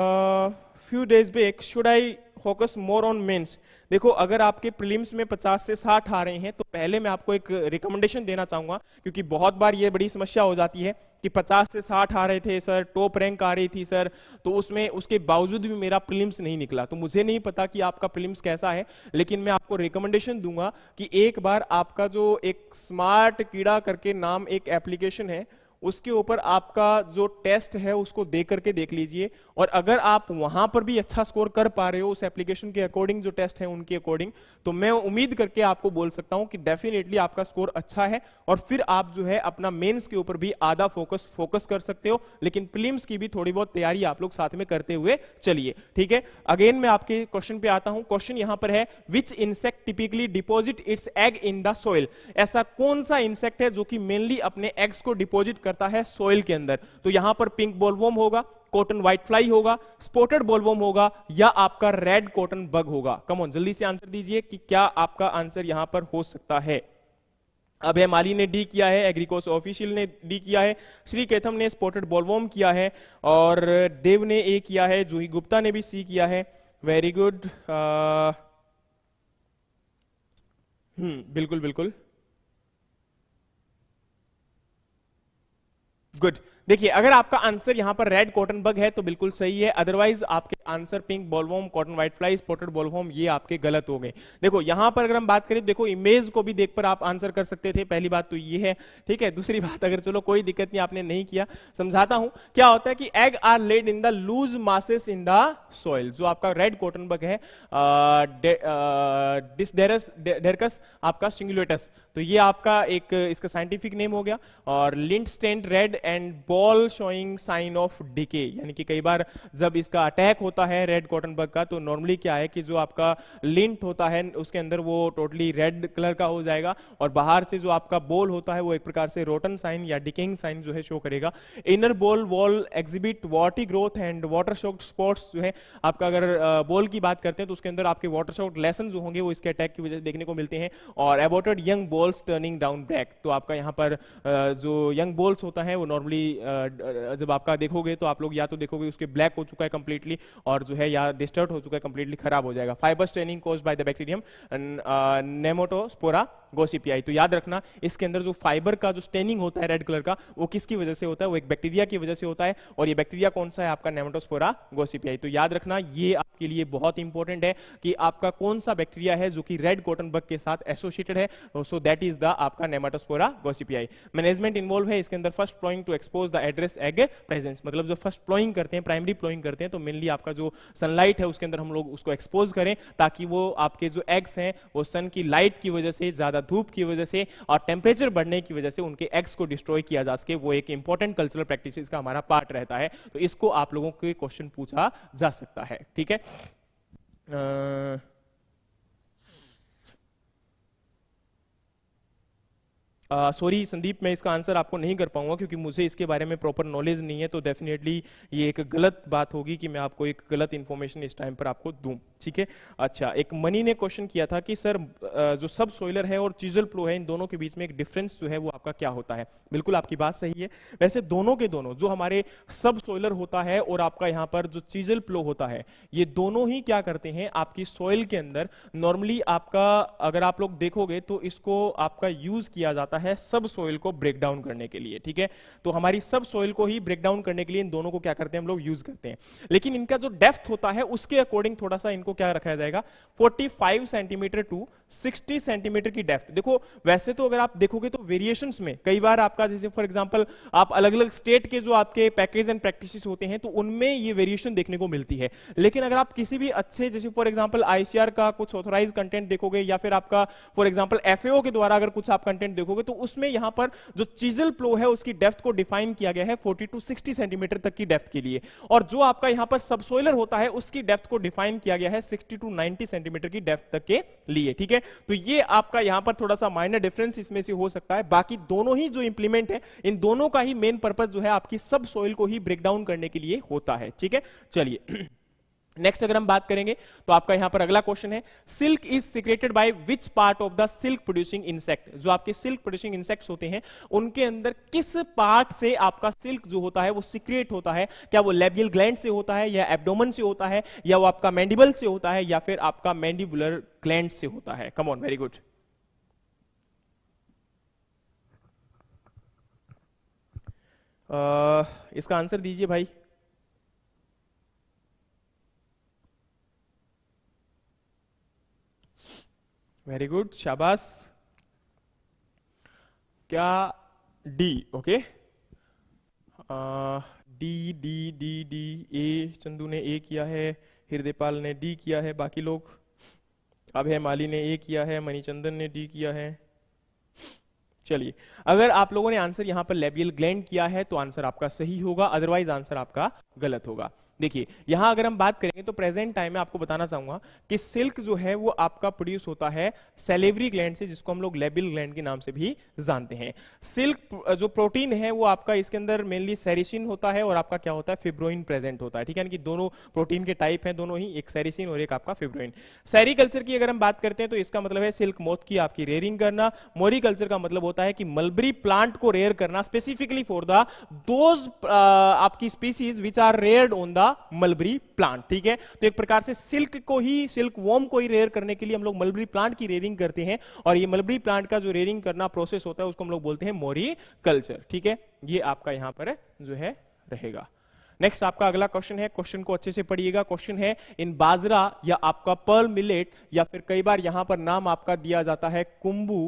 uh, few days back should I focus more on mains देखो अगर आपके prelims में 50 से 60 आ रहे हैं तो पहले मैं आपको एक रिकमेंडेशन देना चाहूंगा क्योंकि बहुत बार ये बड़ी समस्या हो जाती है कि 50 से 60 आ रहे थे सर टॉप रैंक आ रही थी सर तो उसमें उसके बावजूद भी मेरा प्रीलिम्स नहीं निकला तो मुझे नहीं पता कि आपका प्रीलिम्स कैसा है लेकिन मैं आपको रिकमेंडेशन दूंगा कि एक बार आपका जो एक स्मार्ट कीड़ा करके नाम एक एप्लीकेशन है उसके ऊपर आपका जो टेस्ट है उसको दे करके देख लीजिए और अगर आप वहां पर भी अच्छा स्कोर कर पा रहे हो उस एप्लीकेशन के अकॉर्डिंग जो टेस्ट है उनके अकॉर्डिंग तो मैं उम्मीद करके आपको बोल सकता हूं कि डेफिनेटली आपका स्कोर अच्छा है और फिर आप जो है अपना मेन्स के ऊपर भी आधा फोकस फोकस कर सकते हो लेकिन फिल्म्स की भी थोड़ी बहुत तैयारी आप लोग साथ में करते हुए चलिए ठीक है अगेन मैं आपके क्वेश्चन पे आता हूं क्वेश्चन यहां पर है which insect typically deposit its egg in the soil ऐसा कौन सा इंसेक्ट है जो कि मेनली अपने एग्स को डिपोजिट कर करता है सोइल के अंदर तो यहां पर पिंक बोलवोम होगा कॉटन व्हाइट फ्लाई होगा स्पोटेड बोलवोम होगा या आपका रेड कॉटन बग होगा कमॉन जल्दी से आंसर दीजिए कि क्या आपका आंसर यहां पर हो सकता है अब माली ने डी किया है एग्रीकोस ऑफिशियल ने डी किया है श्री केथम ने स्पोटेड बोलवोम किया है और देव ने ए किया है जूही गुप्ता ने भी सी किया है वेरी गुड uh, हम्म बिल्कुल बिल्कुल Good. देखिए अगर आपका आंसर यहां पर रेड कॉटन बग है तो बिल्कुल सही है अदरवाइज आपके answer pink bollworm cotton white fly spotted bollworm ये आपके गलत हो गए देखो यहां पर अगर हम बात करें देखो इमेज को भी देख पर आप आंसर कर सकते थे पहली बात तो ये है ठीक है दूसरी बात अगर चलो कोई दिक्कत नहीं आपने नहीं किया समझाता हूं क्या होता है कि egg are laid in the loose masses in the soil जो आपका रेड कॉटन बग है डिसडेरस डेरकस आपका सिंगुलेटस तो ये आपका एक इसका साइंटिफिक नेम हो गया और lint stained red and boll showing sign of decay यानी कि कई बार जब इसका अटैक होता है रेड कॉटन बग का तो नॉर्मली क्या है कि जो आपका लिंट होता है उसके अंदर वो टोटली रेड कलर का हो जाएगा और बाहर से जो आपका बोल होता है वो एक प्रकार से रोटन साइन या डिकिंग साइन जो है शो करेगा inner boll wall exhibit watery growth and water soaked spots जो है आपका अगर बोल की बात करते हैं तो उसके अंदर आपके वाटर शॉक लेसन जो होंगे वो इसके अटैक की वजह से देखने को मिलते हैं और aborted young bolls turning down black तो आपका यहाँ पर जो यंग बोल्स होता है वो नॉर्मली जब आपका देखोगे तो आप लोग या तो देखोगे उसके ब्लैक हो चुका है कंप्लीटली और जो है या डिस्टर्ब हो चुका है कंप्लीटली खराब हो जाएगा fibre staining caused by the bacterium Nematospora gossypii तो याद रखना इसके अंदर जो फाइबर का जो स्टेनिंग होता है रेड कलर का वो किसकी वजह से होता है वो एक बैक्टीरिया की वजह से होता है और ये बैक्टीरिया कौन सा है आपका नेमोटोस्पोरा गोसिपियाई तो याद रखना ये आपके लिए बहुत इंपॉर्टेंट है कि आपका कौन सा बैक्टीरिया है जो कि रेड कॉटन बग के साथ एसोसिएटेड है सो दैट इज द आपका नेमाटोस्पोरा गोसिपियाई मैनेजमेंट इन्वॉल्व है इसके अंदर first flowing to expose the address egg presence मतलब जो फर्स्ट प्लोइंग करते हैं प्राइमरी प्लोइंग करते हैं तो मेनली आपका जो सनलाइट है उसके अंदर हम लोग उसको एक्सपोज करें ताकि वो आपके जो एग्स हैं वो सन की लाइट की वजह से ज्यादा धूप की वजह से और टेम्परेचर बढ़ने की वजह से उनके एग्स को डिस्ट्रॉय किया जा सके वो एक इंपॉर्टेंट कल्चरल प्रैक्टिस का हमारा पार्ट रहता है तो इसको आप लोगों के क्वेश्चन पूछा जा सकता है ठीक है आ... सॉरी uh, संदीप मैं इसका आंसर आपको नहीं कर पाऊंगा क्योंकि मुझे इसके बारे में प्रॉपर नॉलेज नहीं है तो डेफिनेटली ये एक गलत बात होगी कि मैं आपको एक गलत इन्फॉर्मेशन इस टाइम पर आपको दूं ठीक है अच्छा एक मनी ने क्वेश्चन किया था कि सर uh, जो सब सोइलर है और चीजल प्लो है इन दोनों के बीच में एक डिफरेंस जो है वो आपका क्या होता है बिल्कुल आपकी बात सही है वैसे दोनों के दोनों जो हमारे सब सोइलर होता है और आपका यहाँ पर जो चीजल प्लो होता है ये दोनों ही क्या करते हैं आपकी सॉइल के अंदर नॉर्मली आपका अगर आप लोग देखोगे तो इसको आपका यूज किया जाता है है सब सोइल को ब्रेक डाउन करने के लिए ठीक है तो हमारी सब सोइल को ही ब्रेक डाउन करने के लिए इन दोनों को क्या करते हैं हम लोग यूज करते हैं लेकिन इनका जो डेफ्थ होता है उसके अकॉर्डिंग थोड़ा सा इनको क्या रखा जाएगा 45 सेंटीमीटर टू 60 सेंटीमीटर की डेफ्थ देखो वैसे तो अगर आप देखोगे तो वेरिएशन में कई बार आपका जैसे फॉर एग्जाम्पल आप अलग अलग स्टेट के जो आपके पैकेज एंड प्रैक्टिस होते हैं तो उनमें ये वेरिएशन देखने को मिलती है लेकिन अगर आप किसी भी अच्छे जैसे फॉर एग्जाम्पल आईसीआर का कुछ ऑथोराइज कंटेंट देखोगे या फिर आपका फॉर एग्जाम्पल एफ के द्वारा अगर कुछ आप कंटेंट देखोगे तो तो उसमें यहां पर जो चीजल प्लो है उसकी डेफ्थ को डिफाइन किया गया है फोर्टी टू सिक्सटी सेंटीमीटर तक की डेफ्थ के लिए और जो आपका यहां पर सबसोइलर होता है उसकी डेफ्थ को डिफाइन किया गया है सिक्सटी टू नाइनटी सेंटीमीटर की डेफ्थ तक के लिए ठीक है तो ये आपका यहां पर थोड़ा सा माइनर डिफरेंस इसमें से हो सकता है बाकी दोनों ही जो इंप्लीमेंट है इन दोनों का ही मेन पर्पज जो है आपकी सब को ही ब्रेक डाउन करने के लिए होता है ठीक है चलिए नेक्स्ट अगर हम बात करेंगे तो आपका यहां पर अगला क्वेश्चन है silk is secreted by which part of the silk producing insect जो आपके सिल्क प्रोड्यूसिंग इंसेक्ट होते हैं उनके अंदर किस पार्ट से आपका सिल्क जो होता है वो सिक्रेट होता है क्या वो लेबियल ग्लैंड से होता है या एबडोमन से होता है या वो आपका मैंडिबल से होता है या फिर आपका मैंडिबुलर ग्लैंड से होता है कम ऑन वेरी गुड इसका आंसर दीजिए भाई वेरी गुड शाबाश क्या D okay D D D D A Chandu ने ए किया है हृदयपाल ने डी किया है बाकी लोग अब है माली ने ए किया है मणिचंदन ने डी किया है चलिए अगर आप लोगों ने आंसर यहां पर लेबियल ग्लैंड किया है तो आंसर आपका सही होगा अदरवाइज आंसर आपका गलत होगा देखिए यहां अगर हम बात करेंगे तो प्रेजेंट टाइम में आपको बताना चाहूंगा कि सिल्क जो है वो आपका प्रोड्यूस होता है सेलेवरी ग्लैंड से जिसको हम लोग लेबिल ग्लैंड के नाम से भी जानते हैं सिल्क जो प्रोटीन है वो आपका इसके अंदर मेनली सेरिसिन होता है और आपका क्या होता है फिब्रोइन प्रेजेंट होता है ठीक है कि दोनों प्रोटीन के टाइप है दोनों ही एक सेरिसिन और एक आपका फिब्रोइन सेरिकल्चर की अगर हम बात करते हैं तो इसका मतलब है सिल्क मोथ की आपकी रेयरिंग करना कल्चर का मतलब होता है कि मलबरी प्लांट को रेयर करना स्पेसिफिकली फॉर द दोज आपकी species which are reared on the mulberry plant ठीक है तो एक प्रकार से सिल्क को ही सिल्क वॉम को ही रेयर करने के लिए हम लोग मलबरी प्लांट की रेयरिंग करते हैं और ये मलबरी प्लांट का जो रेयरिंग करना प्रोसेस होता है उसको हम लोग बोलते हैं मोरी कल्चर ठीक है ये आपका यहां पर जो है रहेगा नेक्स्ट आपका अगला क्वेश्चन है क्वेश्चन को अच्छे से पढ़िएगा क्वेश्चन है इन बाजरा या आपका पर्ल मिलेट या फिर कई बार यहां पर नाम आपका दिया जाता है कुंबू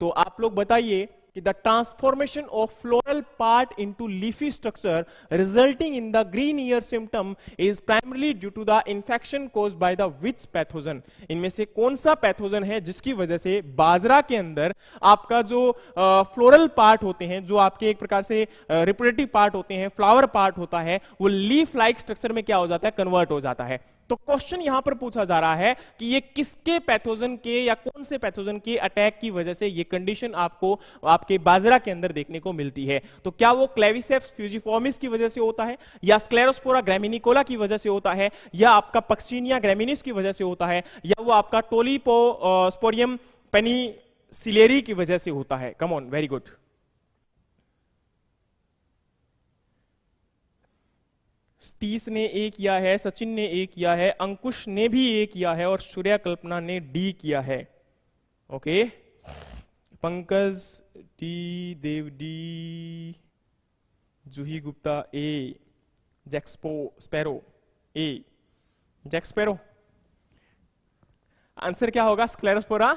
तो आप लोग बताइए कि the transformation of floral part into leafy structure resulting in the green ear symptom is primarily due to the infection caused by the which pathogen इनमें से कौन सा पैथोजन है जिसकी वजह से बाजरा के अंदर आपका जो फ्लोरल uh, पार्ट होते हैं जो आपके एक प्रकार से रिपोरेटिव uh, पार्ट होते हैं फ्लावर पार्ट होता है वो लीफ लाइक स्ट्रक्चर में क्या हो जाता है कन्वर्ट हो जाता है तो क्वेश्चन यहां पर पूछा जा रहा है कि ये किसके पैथोजन के या कौन से पैथोजन के अटैक की वजह से ये कंडीशन आपको आपके बाजरा के अंदर देखने को मिलती है तो क्या वो क्लेविसेप्स फ्यूजिफॉर्मिस की वजह से होता है या स्क्लेरोस्पोरा ग्रेमिनिकोला की वजह से होता है या आपका पक्सिनिया ग्रेमिनिस की वजह से होता है या वो आपका टोलीपो स्पोरियम पेनी सिलेरी की वजह से होता है ऑन वेरी गुड तीस ने ए किया है सचिन ने ए किया है अंकुश ने भी ए किया है और सूर्या कल्पना ने डी किया है okay Pankaj D Dev D Juhi Gupta A Jack Sparrow A Jack Sparrow answer क्या होगा स्क्लेरोस्पोरा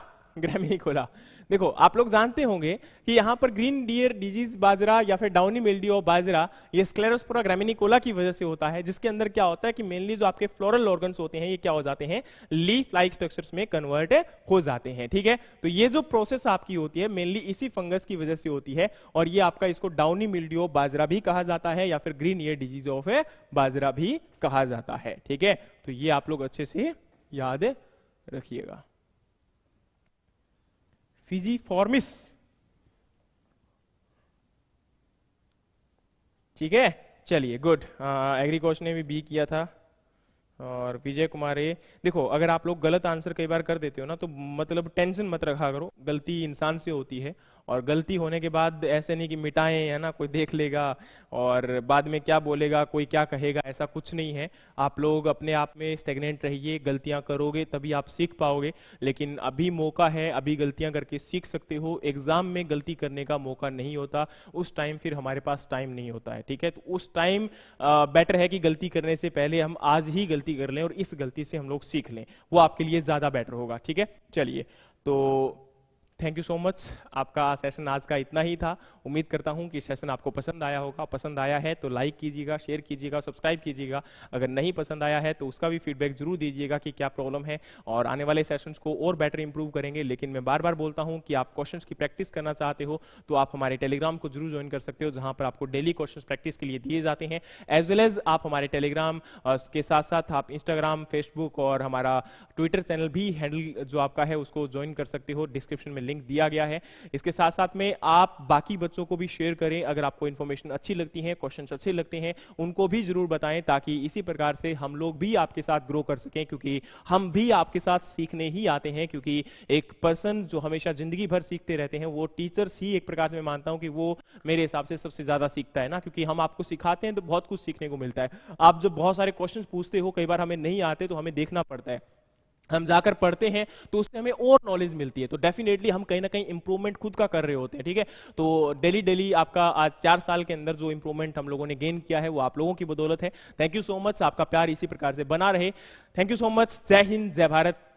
खोला देखो आप लोग जानते होंगे कि यहां पर ग्रीन डियर डिजीज बाजरा या फिर डाउनी मेल्डी बाजरा ये स्क्लेरोस्पोरा ग्रामीनिकोला की वजह से होता है जिसके अंदर क्या होता है कि मेनली जो आपके फ्लोरल ऑर्गन होते हैं ये क्या हो जाते हैं लीफ लाइक स्ट्रक्चर्स में कन्वर्ट हो जाते हैं ठीक है तो ये जो प्रोसेस आपकी होती है मेनली इसी फंगस की वजह से होती है और ये आपका इसको डाउनी मिल्डियो बाजरा भी कहा जाता है या फिर green ear disease of bajra भी कहा जाता है ठीक है तो ये आप लोग अच्छे से याद रखिएगा फिजीफॉर्मिस ठीक है चलिए गुड एग्रीकोच ने भी बी किया था और विजय कुमार ये देखो अगर आप लोग गलत आंसर कई बार कर देते हो ना तो मतलब टेंशन मत रखा करो गलती इंसान से होती है और गलती होने के बाद ऐसे नहीं कि मिटाएं है ना कोई देख लेगा और बाद में क्या बोलेगा कोई क्या कहेगा ऐसा कुछ नहीं है आप लोग अपने आप में स्टेगनेंट रहिए गलतियां करोगे तभी आप सीख पाओगे लेकिन अभी मौका है अभी गलतियां करके सीख सकते हो एग्जाम में गलती करने का मौका नहीं होता उस टाइम फिर हमारे पास टाइम नहीं होता है ठीक है तो उस टाइम बेटर है कि गलती करने से पहले हम आज ही गलती कर लें और इस गलती से हम लोग सीख लें वो आपके लिए ज़्यादा बेटर होगा ठीक है चलिए तो थैंक यू सो मच आपका सेशन आज का इतना ही था उम्मीद करता हूँ कि सेशन आपको पसंद आया होगा पसंद आया है तो लाइक कीजिएगा शेयर कीजिएगा सब्सक्राइब कीजिएगा अगर नहीं पसंद आया है तो उसका भी फीडबैक जरूर दीजिएगा कि क्या प्रॉब्लम है और आने वाले सेशंस को और बेटर इंप्रूव करेंगे लेकिन मैं बार बार बोलता हूँ कि आप क्वेश्चन की प्रैक्टिस करना चाहते हो तो आप हमारे टेलीग्राम को जरूर ज्वाइन कर सकते हो जहाँ पर आपको डेली क्वेश्चन प्रैक्टिस के लिए दिए जाते हैं एज वेल एज आप हमारे टेलीग्राम के साथ साथ आप इंस्टाग्राम फेसबुक और हमारा ट्विटर चैनल भी हैंडल जो आपका है उसको ज्वाइन कर सकते हो डिस्क्रिप्शन में लिंक दिया गया है इसके साथ साथ में आप बाकी बच्चों को भी शेयर करें अगर आपको इन्फॉर्मेशन अच्छी लगती है क्वेश्चन अच्छे लगते हैं उनको भी जरूर बताएं ताकि इसी प्रकार से हम लोग भी आपके साथ ग्रो कर सकें क्योंकि हम भी आपके साथ सीखने ही आते हैं क्योंकि एक पर्सन जो हमेशा जिंदगी भर सीखते रहते हैं वो टीचर्स ही एक प्रकार से मैं मानता हूं कि वो मेरे हिसाब से सबसे ज्यादा सीखता है ना क्योंकि हम आपको सिखाते हैं तो बहुत कुछ सीखने को मिलता है आप जब बहुत सारे क्वेश्चन पूछते हो कई बार हमें नहीं आते तो हमें देखना पड़ता है हम जाकर पढ़ते हैं तो उससे हमें और नॉलेज मिलती है तो डेफिनेटली हम कहीं ना कहीं इंप्रूवमेंट खुद का कर रहे होते हैं ठीक है तो डेली डेली आपका आज चार साल के अंदर जो इंप्रूवमेंट हम लोगों ने गेन किया है वो आप लोगों की बदौलत है थैंक यू सो मच आपका प्यार इसी प्रकार से बना रहे थैंक यू सो मच जय हिंद जय भारत